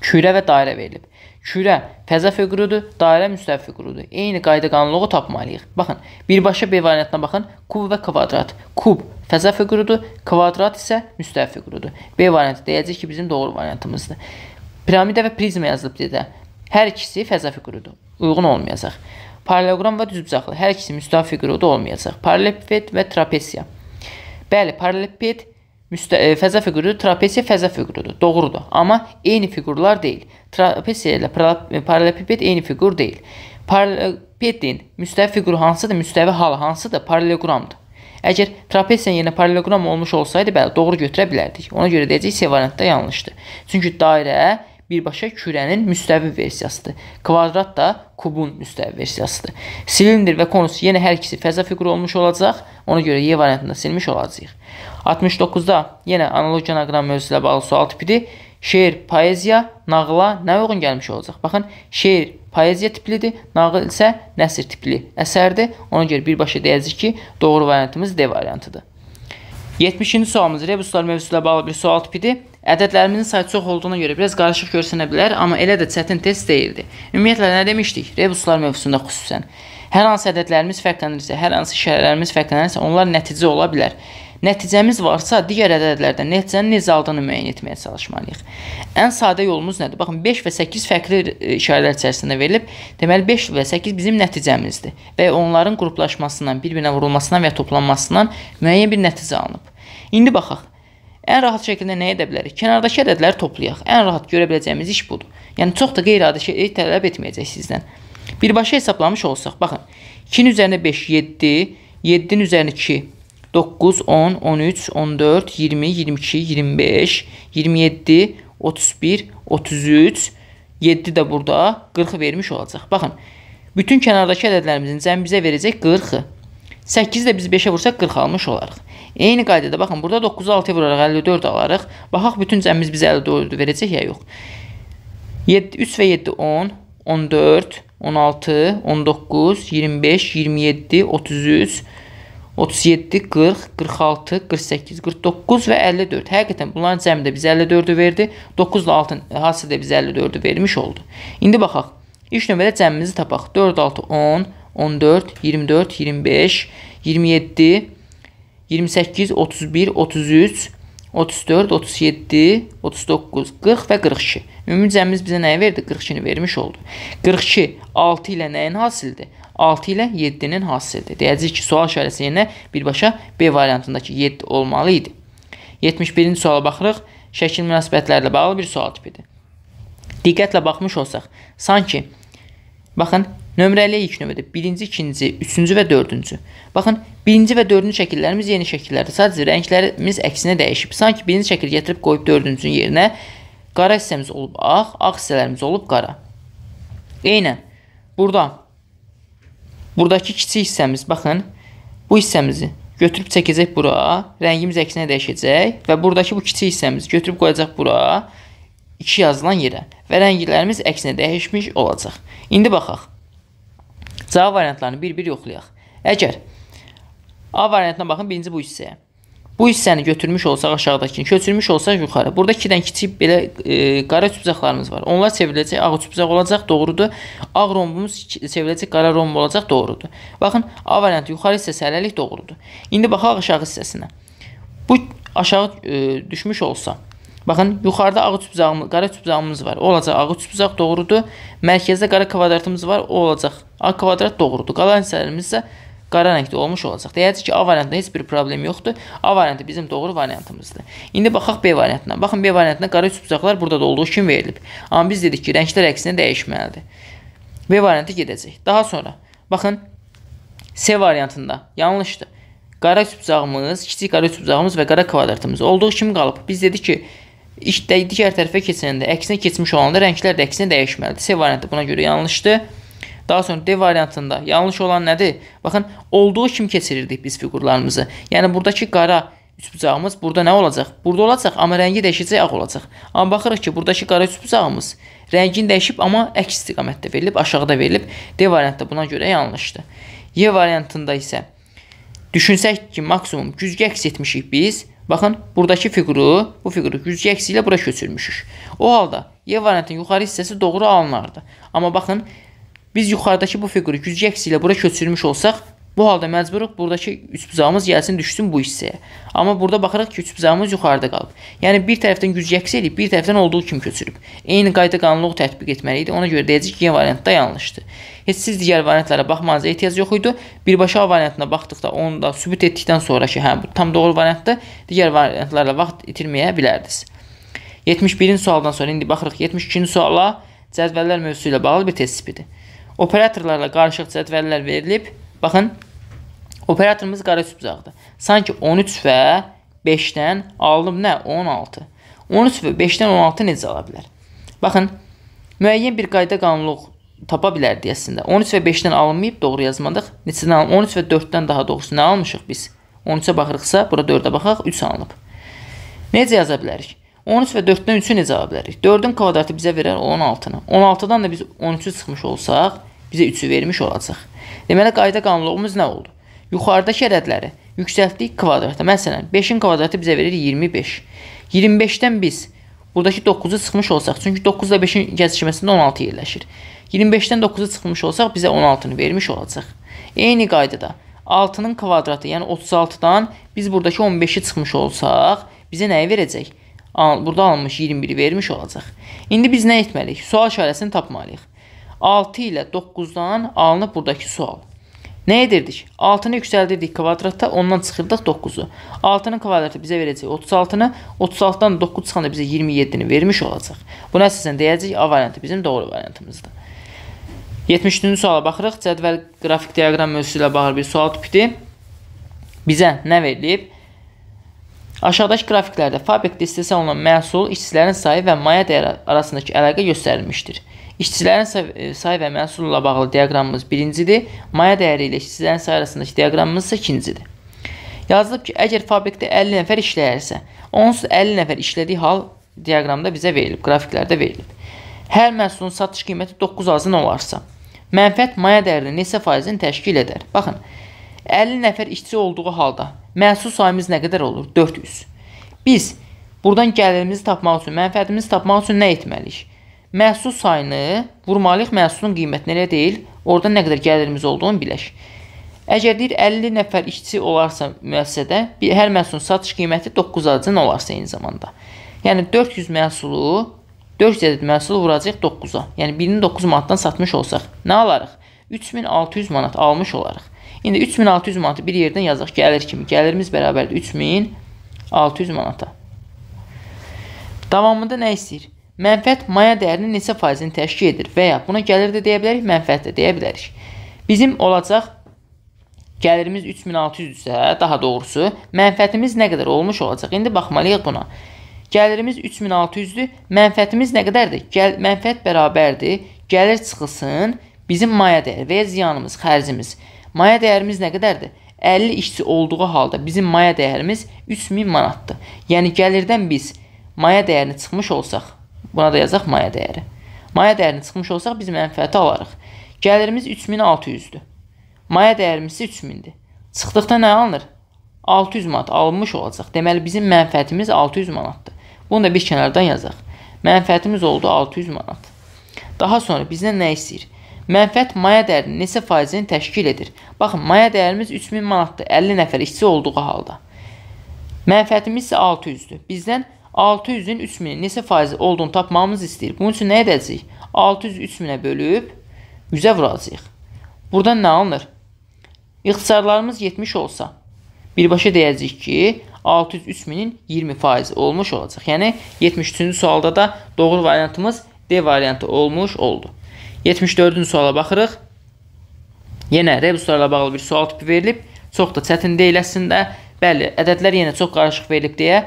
Kürə və dairə verilib. Kürə təzə fiqurudur, dairə müstəv fiqurudur. Eyni qayda-qanunluğu tapmalıyıq. Baxın, birbaşa B variantına baxın. Kub və kvadrat. Kub təzə fiqurudur, kvadrat isə müstəv fiqurudur. B variantı deyəcək ki, bizim doğru variantımızdır. Piramida və prizma yazılıb dedə. Hər ikisi fəzə fiqurudur. Uyğun olmayacaq. Paraleloqram və düzbucaqlı hər ikisi müstəv fiqurudur olmayacaq. Parallelepiped və trapesiya. Bəli, parallelepiped müstə e, fəzə fiquru trapesiya fəzə fiqurudur. Doğrudur. Amma eyni fiqurlar deyil. Trapesiya ilə e, parallelepiped eyni fiqur deyil. Parallelepipedin müstəvi fiquru hansıdır? Müstəvi hal hansıdır? Paralleloqramdır. Əgər trapesiya yerinə paralleloqram olmuş olsaydı, bəli, doğru götürə bilərdik. Ona görə deyəcək C variantda yanlışdır. Çünki dairə birbaşa kürənin müstəvi versiyasıdır. Kvadrat da kubun müstəvi versiyasıdır. Silindr və konus yenə hər ikisi fəza fiquru olmuş olacaq. Ona görə Y variantında silmiş olacağıq. 69-da yenə analog cenoqram mövzusu ilə bağlı sual tipidir. Şeir, poeziya, nağla nə uyğun gəlmiş olacaq? Baxın, şeir poeziya tiplidir, nağıl isə nəsir tipli əsərdir. Ona görə birbaşa deyəcək ki, doğru variantımız D variantıdır. 70-ci sualımız rebuslar mövzusu ilə bağlı bir sual tipidir. Ədədlərimizin sayı çox olduğuna görə biraz qarışıq görsənə bilər, amma elə də çətin test deyildi. Ümumiyyətlə nə demişdik? Rebuslar mövzusunda xüsusən. Hər hansı ədədlərimiz fərqlənirsə, hər hansı işarələrimiz fərqlənirsə, onlar nəticə ola bilər. Nəticəmiz varsa, digər ədədlərdən nəticənin necə aldığını müəyyən etməyə çalışmalıyıq. Ən sadə yolumuz nədir? Baxın, 5 və 8 fərqli işarələr e, içərisində verilib. Deməli 5 və 8 bizim nəticəmizdir və onların qruplaşmasından, bir-birinə vurulmasından və ya toplanmasından müəyyən bir nəticə alınıb. İndi baxaq. Ən rahat şəkildə nə edə bilərik? Kənardakı ədədləri toplayaq. Ən rahat görə biləcəyimiz iş budur. Yəni çox da qeyri-adi şey tələb etməyəcək sizdən. Birbaşa hesablamış olsaq, baxın, 2-nin üzərinə 5 7, 7-nin üzərinə 2 9 10 13 14 20 22 25 27 31 33 7 də burada 40 vermiş olacaq. Baxın, bütün kənardakı ədədlərimizin cəmi bizə verəcək 40-ı. 8-i də biz 5-ə vursaq 40 almış olarıq. Eyni qaydada baxın, burada 9-u 6 vuraraq 54 alarıq. Baxaq bütün cəmimiz bizə 54 verəcək ya yox. 7 3 və 7 10, 14, 16, 19, 25, 27, 33 37, 40, 46, 48, 49 və 54. Həqiqətən bunların cəmi də bizə 54-ü verdi. 9 ilə 6 hasilə də bizə 54-ü vermiş oldu. İndi baxaq. İlk növbədə cəmimizi tapaq. 4 6 10, 14, 24, 25, 27, 28, 31, 33, 34, 37, 39, 40 və 42. Ümumi cəmimiz bizə nəyi verdi? 42-ni vermiş oldu. 42 6 ilə nəyin hasilidir? 6 ilə 7-nin hasilidir. Deyəcəyik ki, sual işarəsi yerinə birbaşa B variantındakı 7 olmalı idi. 71-ci suala baxırıq. Şəkil münasibətlərlə bağlı bir sual tipidir. Diqqətlə baxmış olsaq, sanki baxın, Nömrəli ilk növbədə 1-ci, 2-ci, 3-cü və 4-cü. Baxın, 1-ci və 4-cü şəkillərimiz yeni şəkillərdir. Sadəcə rənglərimiz əksinə dəyişib. Sanki 1-ci şəkil gətirib qoyub 4-cünün yerinə qara hissəmiz olub ağ, ağ hissələrimiz olub qara. Eynən, burada, buradakı kiçik hissəmiz, baxın, bu hissəmizi götürüb çəkəcək bura, rəngimiz əksinə dəyişəcək və buradakı bu kiçik hissəmiz götürüb qoyacaq bura, 2 yazılan yerə və rənglərimiz əksinə dəyişmiş olacaq. İndi baxaq. Cavab variantlarını bir-bir yoxlayaq. Əgər A variantına baxın, birinci bu hissəyə. Bu hissəni götürmüş olsaq aşağıdakını, köçürmüş olsaq yuxarı. Burada 2-dən kiçik belə e, qara çubucaqlarımız var. Onlar çevriləcək ağ çubucaq olacaq, doğrudur. Ağ rombumuz çevriləcək qara romb olacaq, doğrudur. Baxın, A variantı yuxarı hissəsi hələlik doğrudur. İndi baxaq aşağı hissəsinə. Bu aşağı e, düşmüş olsa, Baxın, yuxarıda ağ üçbucağımız, qara üçbucağımız var. O olacaq ağ üçbucaq doğrudur. Mərkəzdə qara kvadratımız var. O olacaq A kvadrat doğrudur. Qalan hissələrimiz isə qara rəngdə olmuş olacaq. Deyəcək ki, A variantında heç bir problem yoxdur. A variantı bizim doğru variantımızdır. İndi baxaq B variantına. Baxın, B variantında qara üçbucaqlar burada da olduğu kimi verilib. Amma biz dedik ki, rənglər əksinə dəyişməlidir. B variantı gedəcək. Daha sonra, baxın, C variantında yanlışdır. Qara üçbucağımız, kiçik qara üçbucağımız və qara kvadratımız olduğu kimi qalıb. Biz dedik ki, İş digər tərəfə keçəndə, əksinə keçmiş olanda rənglər də əksinə dəyişməlidir. C variantı buna görə yanlışdır. Daha sonra D variantında yanlış olan nədir? Baxın, olduğu kimi keçirirdik biz fiqurlarımızı. Yəni buradakı qara üçbucağımız burada nə olacaq? Burada olacaq, amma rəngi dəyişəcək, ağ olacaq. Amma baxırıq ki, buradakı qara üçbucağımız rəngin dəyişib, amma əks istiqamətdə verilib, aşağıda verilib. D variantı buna görə yanlışdır. Y variantında isə düşünsək ki, maksimum güzgü əks etmişik biz. Baxın, buradakı fiquru, bu fiquru güzgü əksi ilə bura köçürmüşük. O halda Y variantın yuxarı hissəsi doğru alınardı. Amma baxın, biz yuxarıdakı bu fiquru güzgü əksi ilə bura köçürmüş olsaq, bu halda məcburuq buradakı üçbucağımız gəlsin düşsün bu hissəyə. Amma burada baxırıq ki, üçbucağımız yuxarıda qalıb. Yəni bir tərəfdən güzgü əksi edib, bir tərəfdən olduğu kimi köçürüb. Eyni qayda qanunluq tətbiq etməli idi. Ona görə deyəcək ki, Y variantda yanlışdır. Heç siz digər variantlara baxmanıza ehtiyac yox idi. Birbaşa A variantına baxdıqda onu da sübut etdikdən sonra ki, hə, bu tam doğru variantdır, digər variantlarla vaxt itirməyə bilərdiniz. 71-ci sualdan sonra indi baxırıq 72-ci suala cədvəllər mövzusu ilə bağlı bir test tipidir. Operatorlarla qarışıq cədvəllər verilib. Baxın, operatorumuz qara sübzağdır. Sanki 13 və 5-dən aldım nə? 16. 13 və 5-dən 16 necə ala bilər? Baxın, müəyyən bir qayda qanunluq tapa bilərdik əslində. 13 və 5-dən alınmayıb, doğru yazmadıq. Neçədən alınıb? 13 və 4-dən daha doğrusu nə almışıq biz? 13-ə baxırıqsa, bura 4-ə baxaq, 3 alınıb. Necə yaza bilərik? 13 və 4-dən 3-ü necə ala bilərik? 4-ün kvadratı bizə verər 16-nı. 16-dan da biz 13-ü çıxmış olsaq, bizə 3-ü vermiş olacaq. Deməli, qayda qanunluğumuz nə oldu? Yuxarıdakı ədədləri yüksəltdik kvadratda. Məsələn, 5-in kvadratı bizə verir 25. 25-dən biz buradakı 9-u çıxmış olsaq, çünki 9 ilə 5-in kəsişməsində 16 yerləşir. 25-dən 9-u çıxmış olsaq bizə 16-nı vermiş olacaq. Eyni qaydada 6-nın kvadratı, yəni 36-dan biz buradakı 15-i çıxmış olsaq, bizə nəyi verəcək? Burada alınmış 21-i vermiş olacaq. İndi biz nə etməliyik? Sual işarəsini tapmalıyıq. 6 ilə 9-dan alınıb buradakı sual. Nə edirdik? 6-nı yüksəldirdik kvadratda, ondan çıxırdıq 9-u. 6-nın kvadratı bizə verəcək 36-nı, 36-dan 9 çıxanda bizə 27-ni vermiş olacaq. Buna əsasən deyəcək A variantı bizim doğru variantımızdır. 73-cü suala baxırıq. Cədvəl qrafik diaqram mövzusu ilə bağlı bir sual tipidir. Bizə nə verilib? Aşağıdakı qrafiklərdə fabrikdə istehsal olunan məhsul, işçilərin sayı və maya dəyəri arasındakı əlaqə göstərilmişdir. İşçilərin e, sayı say və məhsul ilə bağlı diaqramımız birincidir, maya dəyəri ilə işçilərin sayı arasındakı diaqramımız isə ikincidir. Yazılıb ki, əgər fabrikdə 50 nəfər işləyərsə, onsuz 50 nəfər işlədiyi hal diaqramda bizə verilib, qrafiklərdə verilib. Hər məhsulun satış qiyməti 9 azın olarsa, Mənfət maya dəyərinin neçə faizini təşkil edər? Baxın, 50 nəfər işçi olduğu halda məhsul sayımız nə qədər olur? 400. Biz buradan gəlirimizi tapmaq üçün, mənfəətimizi tapmaq üçün nə etməliyik? Məhsul sayını vurmalıyıq məhsulun qiymətinə elə deyil, orada nə qədər gəlirimiz olduğunu bilək. Əgər deyir 50 nəfər işçi olarsa müəssisədə, hər məhsulun satış qiyməti 9 adcın olarsa eyni zamanda. Yəni 400 məhsulu 4 ədəd məhsul vuracaq 9-a. Yəni birini 9 manatdan satmış olsaq, nə alarıq? 3600 manat almış olarıq. İndi 3600 manatı bir yerdən yazaq gəlir kimi. Gəlirimiz bərabərdir 3600 manata. Davamında nə istəyir? Mənfəət maya dəyərinin neçə faizini təşkil edir və ya buna gəlir də deyə bilərik, mənfəət də deyə bilərik. Bizim olacaq gəlirimiz 3600-dürsə, daha doğrusu, mənfəətimiz nə qədər olmuş olacaq? İndi baxmalıyıq buna. Gəlirimiz 3600-dür. Mənfəətimiz nə qədərdir? Gəl mənfəət bərabərdir. Gəlir çıxılsın bizim maya dəyəri və ziyanımız, xərcimiz. Maya dəyərimiz nə qədərdir? 50 işçi olduğu halda bizim maya dəyərimiz 3000 manatdır. Yəni gəlirdən biz maya dəyərini çıxmış olsaq, buna da yazaq maya dəyəri. Maya dəyərini çıxmış olsaq biz mənfəəti alarıq. Gəlirimiz 3600-dür. Maya dəyərimiz isə 3000-dir. Çıxdıqda nə alınır? 600 manat alınmış olacaq. Deməli bizim mənfəətimiz 600 manatdır. Bunu da bir kənardan yazaq. Mənfəətimiz oldu 600 manat. Daha sonra bizdən nə istəyir? Mənfəət maya dəyərinin neçə faizini təşkil edir? Baxın, maya dəyərimiz 3000 manatdır, 50 nəfər işçi olduğu halda. Mənfəətimiz isə 600-dür. Bizdən 600-ün 3000-in neçə faizi olduğunu tapmamız istəyir. Bunun üçün nə edəcəyik? 600 3000-ə bölüb 100-ə vuracağıq. Buradan nə alınır? İxtisarlarımız 70 olsa, birbaşa deyəcəyik ki, 603 minin 20% olmuş olacaq. Yəni 73-cü sualda da doğru variantımız D variantı olmuş oldu. 74-cü suala baxırıq. Yenə rebuslarla bağlı bir sual tipi verilib. Çox da çətin deyil əslində. Bəli, ədədlər yenə çox qarışıq verilib deyə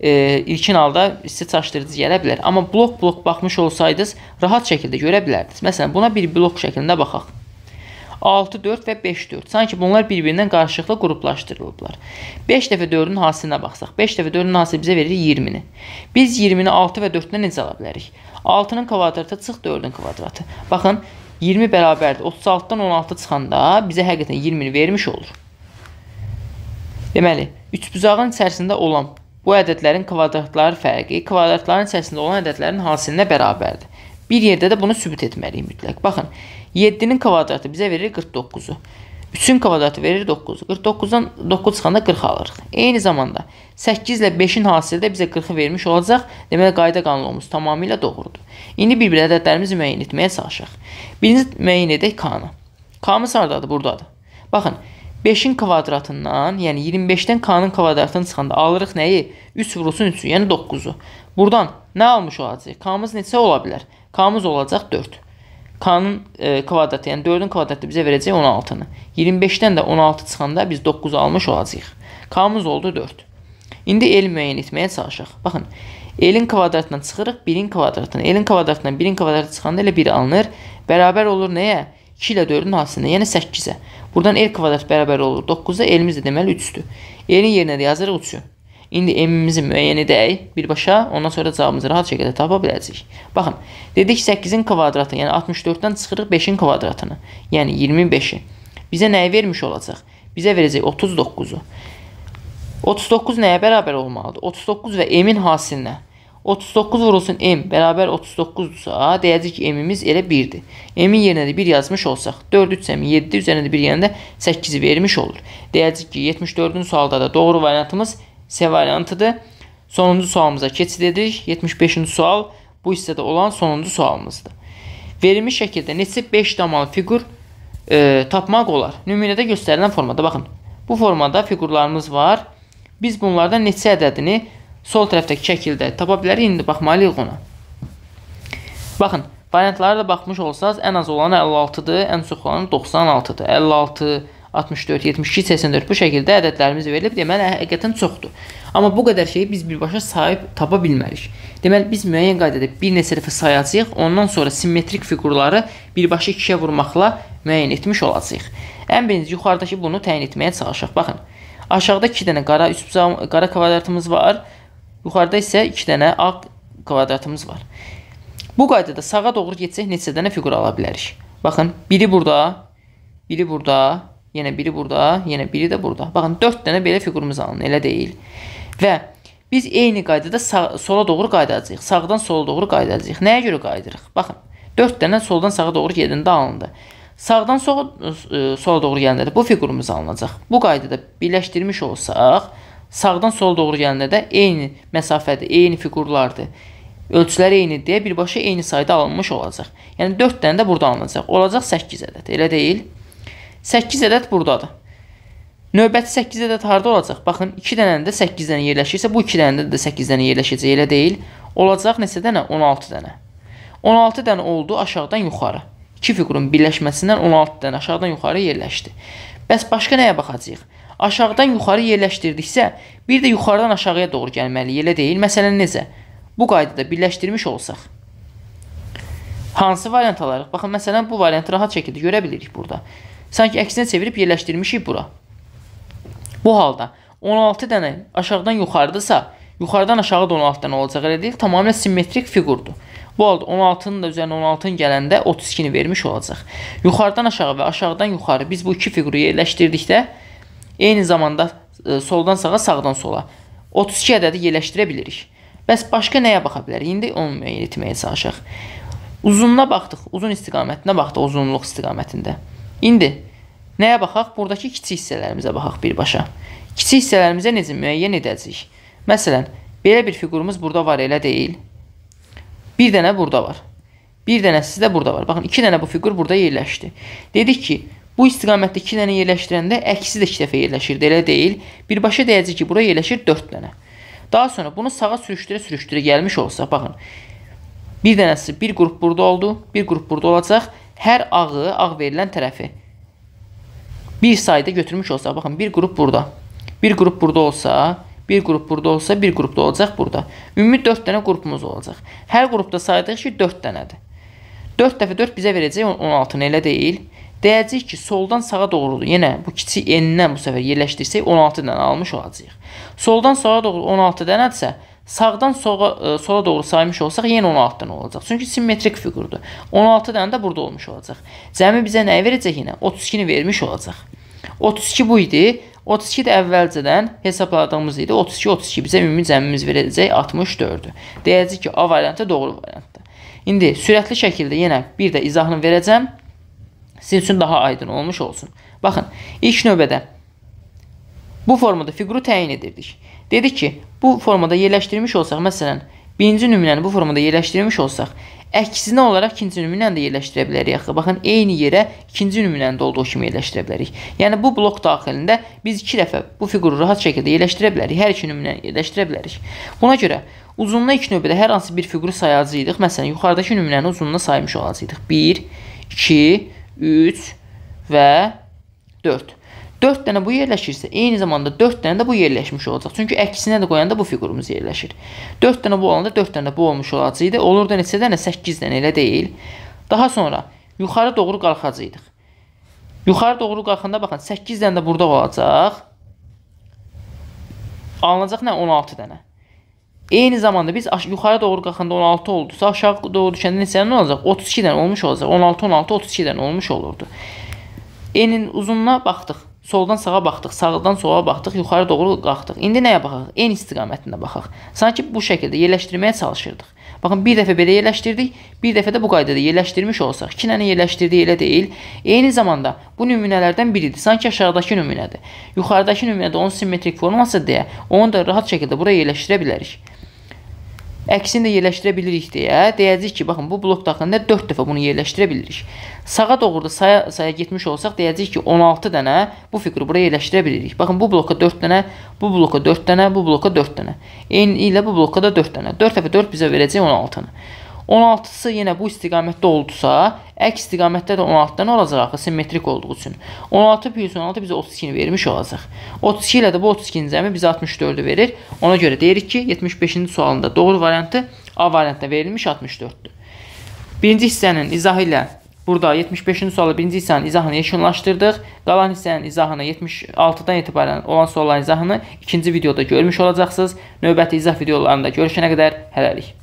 e, ilkin halda sizə çaşdırıcı gələ bilər. Amma blok-blok baxmış olsaydınız, rahat şəkildə görə bilərdiniz. Məsələn, buna bir blok şəklində baxaq. 6-4 və 5-4. Sanki bunlar bir-birindən qarışıqlı qruplaşdırılıblar. 5 dəfə 4-ün hasilinə baxsaq, 5 dəfə 4-ün hasili bizə verir 20-ni. Biz 20-ni 6 və 4-dən necə ala bilərik? 6-nın kvadratı çıx 4-ün kvadratı. Baxın, 20 bərabərdir. 36-dan 16 çıxanda bizə həqiqətən 20-ni vermiş olur. Deməli, üçbucağın içərisində olan bu ədədlərin kvadratları fərqi kvadratların içərisində olan ədədlərin hasilinə bərabərdir. Bir yerdə də bunu sübut etməliyik mütləq. Baxın, 7-nin kvadratı bizə verir 49-u. 3-ün kvadratı verir 9. 49-dan 9 çıxanda 40 alırıq. Eyni zamanda 8 ilə 5-in hasili də bizə 40-ı vermiş olacaq. Deməli, qayda qanunumuz tamamilə doğrudur. İndi bir-bir ədədlərimizi müəyyən etməyə çalışaq. Birinci müəyyən edək K-nı. K-mız haradadır? Buradadır. Baxın, 5-in kvadratından, yəni 25-dən K-nın kvadratını çıxanda alırıq nəyi? 3 vurulsun 3-ü, yəni 9-u. Buradan nə almış olacaq? K-mız neçə ola bilər? 9. K-mız olacaq 4. K-nın e, kvadratı, yəni 4-ün kvadratı bizə verəcək 16-nı. 25-dən də 16 çıxanda biz 9 almış olacağıq. K-mız oldu 4. İndi el müəyyən etməyə çalışaq. Baxın, elin kvadratından çıxırıq 1-in kvadratına. Elin kvadratından 1-in kvadratı çıxanda elə 1 alınır. Bərabər olur nəyə? 2 ilə 4-ün hasilinə, yəni 8-ə. Buradan el kvadrat bərabər olur 9-a, elimiz də deməli 3-dür. Elin yerinə də yazırıq 3-ü. İndi M-imizi müəyyən edək birbaşa, ondan sonra cavabımızı rahat şəkildə tapa biləcəyik. Baxın, dedik 8-in kvadratı, yəni 64-dən çıxırıq 5-in kvadratını, yəni 25-i. Yəni Bizə nəyi vermiş olacaq? Bizə verəcək 39-u. 39 nəyə bərabər olmalıdır? 39 və M-in hasilinə. 39 vurulsun M bərabər 39-dursa, deyəcək ki, M-imiz elə 1-dir. M-in yerinə də 1 yazmış olsaq, 4 3-səmi 7 üzərinə də 1 yerinə yəni də 8-i vermiş olur. Deyəcək ki, 74-ün sualda da doğru variantımız 1-dir. C variantıdır. Sonuncu sualımıza keçid edirik. 75-ci sual bu hissədə olan sonuncu sualımızdır. Verilmiş şəkildə neçə 5 damalı fiqur e, tapmaq olar? Nümunədə göstərilən formada baxın. Bu formada fiqurlarımız var. Biz bunlardan neçə ədədini sol tərəfdəki şəkildə tapa bilərik? İndi baxmalıyıq ona. Baxın, variantlara da baxmış olsanız, ən az olanı 56-dır, ən çox olanı 96-dır. 56 64, 72, 84 bu şəkildə ədədlərimiz verilib. Deməli, hə, həqiqətən çoxdur. Amma bu qədər şeyi biz birbaşa sahib tapa bilmərik. Deməli, biz müəyyən qaydada bir neçə dəfə sayacağıq, ondan sonra simmetrik fiqurları birbaşa ikiyə vurmaqla müəyyən etmiş olacağıq. Ən birinci yuxarıdakı bunu təyin etməyə çalışaq. Baxın, aşağıda 2 dənə qara üst qara kvadratımız var. Yuxarıda isə 2 dənə ağ kvadratımız var. Bu qaydada sağa doğru getsək neçə dənə fiqur ala bilərik? Baxın, biri burada, biri burada, yenə biri burada, yenə biri də burada. Baxın, 4 dənə belə fiqurumuz alın, elə deyil. Və biz eyni qaydada sağ, sola doğru qaydacağıq, sağdan sola doğru qaydacağıq. Nəyə görə qaydırıq? Baxın, 4 dənə soldan sağa doğru gedəndə alındı. Sağdan sola, e, sola doğru gələndə də bu fiqurumuz alınacaq. Bu qaydada birləşdirmiş olsaq, sağdan sola doğru gələndə də eyni məsafədə, eyni fiqurlardır. Ölçüləri eynidir deyə birbaşa eyni sayda alınmış olacaq. Yəni 4 dənə də burada alınacaq. Olacaq 8 ədəd, elə deyil? 8 ədəd burdadır. Növbəti 8 ədəd harda olacaq? Baxın, 2 dənə də 8 dənə yerləşirsə, bu 2 dənə də 8 dənə yerləşəcək, elə deyil. Olacaq neçə dənə? 16 dənə. 16 dənə oldu aşağıdan yuxarı. İki fiqurun birləşməsindən 16 dənə aşağıdan yuxarı yerləşdi. Bəs başqa nəyə baxacağıq? Aşağıdan yuxarı yerləşdirdiksə, bir də yuxarıdan aşağıya doğru gəlməli, elə deyil. Məsələn necə? Bu qaydada birləşdirmiş olsaq, hansı variant alarıq? Baxın, məsələn, bu variantı rahat şəkildə görə bilirik burada. Sanki əksinə çevirib yerləşdirmişik bura. Bu halda 16 dənə aşağıdan yuxarıdırsa, yuxarıdan aşağı da 16 dənə olacaq, elə deyil? Tamamilə simmetrik fiqurdur. Bu halda 16-nın da üzərinə 16-nın gələndə 32-ni vermiş olacaq. Yuxarıdan aşağı və aşağıdan yuxarı biz bu iki fiquru yerləşdirdikdə eyni zamanda e, soldan sağa, sağdan sola 32 ədədi yerləşdirə bilirik. Bəs başqa nəyə baxa bilərik? İndi onu müəyyən etməyə çalışaq. Uzununa baxdıq, uzun istiqamətinə baxdıq, uzunluq istiqamətində. İndi nəyə baxaq? Buradakı kiçik hissələrimizə baxaq birbaşa. Kiçik hissələrimizə necə müəyyən edəcəyik? Məsələn, belə bir fiqurumuz burada var, elə deyil. Bir dənə burada var. Bir dənəsi də burada var. Baxın, iki dənə bu fiqur burada yerləşdi. Dedik ki, bu istiqamətdə iki dənə yerləşdirəndə əksi də iki dəfə yerləşirdi, elə deyil. Birbaşa deyəcək ki, bura yerləşir dörd dənə. Daha sonra bunu sağa sürüşdürə-sürüşdürə gəlmiş olsa, baxın, bir dənəsi bir qrup burada oldu, bir qrup burada olacaq hər ağı, ağ verilən tərəfi bir sayda götürmüş olsaq, baxın, bir qrup burada, bir qrup burada olsa, bir qrup burada olsa, bir qrupda olacaq burada. Ümumi 4 dənə qrupumuz olacaq. Hər qrupda saydıq ki, 4 dənədir. 4 dəfə 4 bizə verəcək 16-nı, elə deyil. Deyəcəyik ki, soldan sağa doğrudur. Yenə bu kiçik n-dən bu səfər yerləşdirsək 16 dənə almış olacağıq. Soldan sağa doğru 16 dənədirsə, Sağdan sola, e, sola doğru saymış olsaq, yenə 16 dənə olacaq. Çünki simmetrik fiqurdur. 16 dənə də burada olmuş olacaq. Cəmi bizə nə verəcək yenə? 32-ni vermiş olacaq. 32 bu idi. 32 də əvvəlcədən hesabladığımız idi. 32 32 bizə ümumi cəmimiz verəcək 64-dür. Deyəcək ki, A variantı doğru variantdır. İndi sürətli şəkildə yenə bir də izahını verəcəm. Sizin üçün daha aydın olmuş olsun. Baxın, ilk növbədə bu formada fiquru təyin edirdik. Dedik ki, bu formada yerləşdirmiş olsaq, məsələn, birinci nümunəni bu formada yerləşdirmiş olsaq, əksinə olaraq ikinci nümunəni də yerləşdirə bilərik. Axı baxın, eyni yerə ikinci nümunəni də olduğu kimi yerləşdirə bilərik. Yəni bu blok daxilində biz 2 dəfə bu fiquru rahat şəkildə yerləşdirə bilərik. Hər iki nümunəni yerləşdirə bilərik. Buna görə uzunluğuna ilk növbədə hər hansı bir fiquru sayacağıq. Məsələn, yuxarıdakı nümunəni uzunluğuna saymış olacağıq. 1 2 3 və 4. 4 dənə bu yerləşirsə, eyni zamanda 4 dənə də bu yerləşmiş olacaq. Çünki əksinə də qoyanda bu fiqurumuz yerləşir. 4 dənə bu olanda 4 dənə bu olmuş olacaqdı. Olurdu neçə dənə? 8 dənə elə deyil. Daha sonra yuxarı doğru qalxacaqdıq. Yuxarı doğru qalxanda baxın 8 dənə də burada olacaq. Alınacaq nə? 16 dənə. Eyni zamanda biz yuxarı doğru qalxanda 16 oldusa, aşağı doğru düşəndə neçə dənə olacaq? 32 dənə olmuş olacaq. 16 16 32 dənə olmuş olurdu. Enin uzunluğuna baxdıq. Soldan sağa baxdıq, sağdan sola baxdıq, yuxarı doğru qalxdıq. İndi nəyə baxaq? N istiqamətində baxaq. Sanki bu şəkildə yerləşdirməyə çalışırdıq. Baxın, bir dəfə belə yerləşdirdik, bir dəfə də bu qaydada yerləşdirmiş olsaq, 2 dənə yerləşdirdik elə deyil. Eyni zamanda bu nümunələrdən biridir. Sanki aşağıdakı nümunədir. Yuxarıdakı nümunədə onun simmetrik forması deyə, onu da rahat şəkildə bura yerləşdirə bilərik. Əksini də yerləşdirə bilirik deyə deyəcəyik ki, baxın bu blok daxilində 4 dəfə bunu yerləşdirə bilirik. Sağa doğru da saya, saya getmiş olsaq deyəcəyik ki, 16 dənə bu fiquru bura yerləşdirə bilirik. Baxın bu bloka 4 dənə, bu bloka 4 dənə, bu bloka 4 dənə. Eyni ilə bu bloka da 4 dənə. 4 dəfə 4 bizə verəcək 16-nı. 16-sı yenə bu istiqamətdə oldusa, əks istiqamətdə də 16-dan olacaq axı simmetrik olduğu üçün. 16 plus 16 bizə 32-ni vermiş olacaq. 32 ilə də bu 32-ci cəmi bizə 64-ü verir. Ona görə deyirik ki, 75-ci sualında doğru variantı A variantına verilmiş 64-dür. Birinci hissənin izahı ilə Burada 75-ci sualı birinci hissənin izahını yekunlaşdırdıq. Qalan hissənin izahını 76-dan etibarən olan sualların izahını ikinci videoda görmüş olacaqsınız. Növbəti izah videolarında görüşənə qədər hələlik.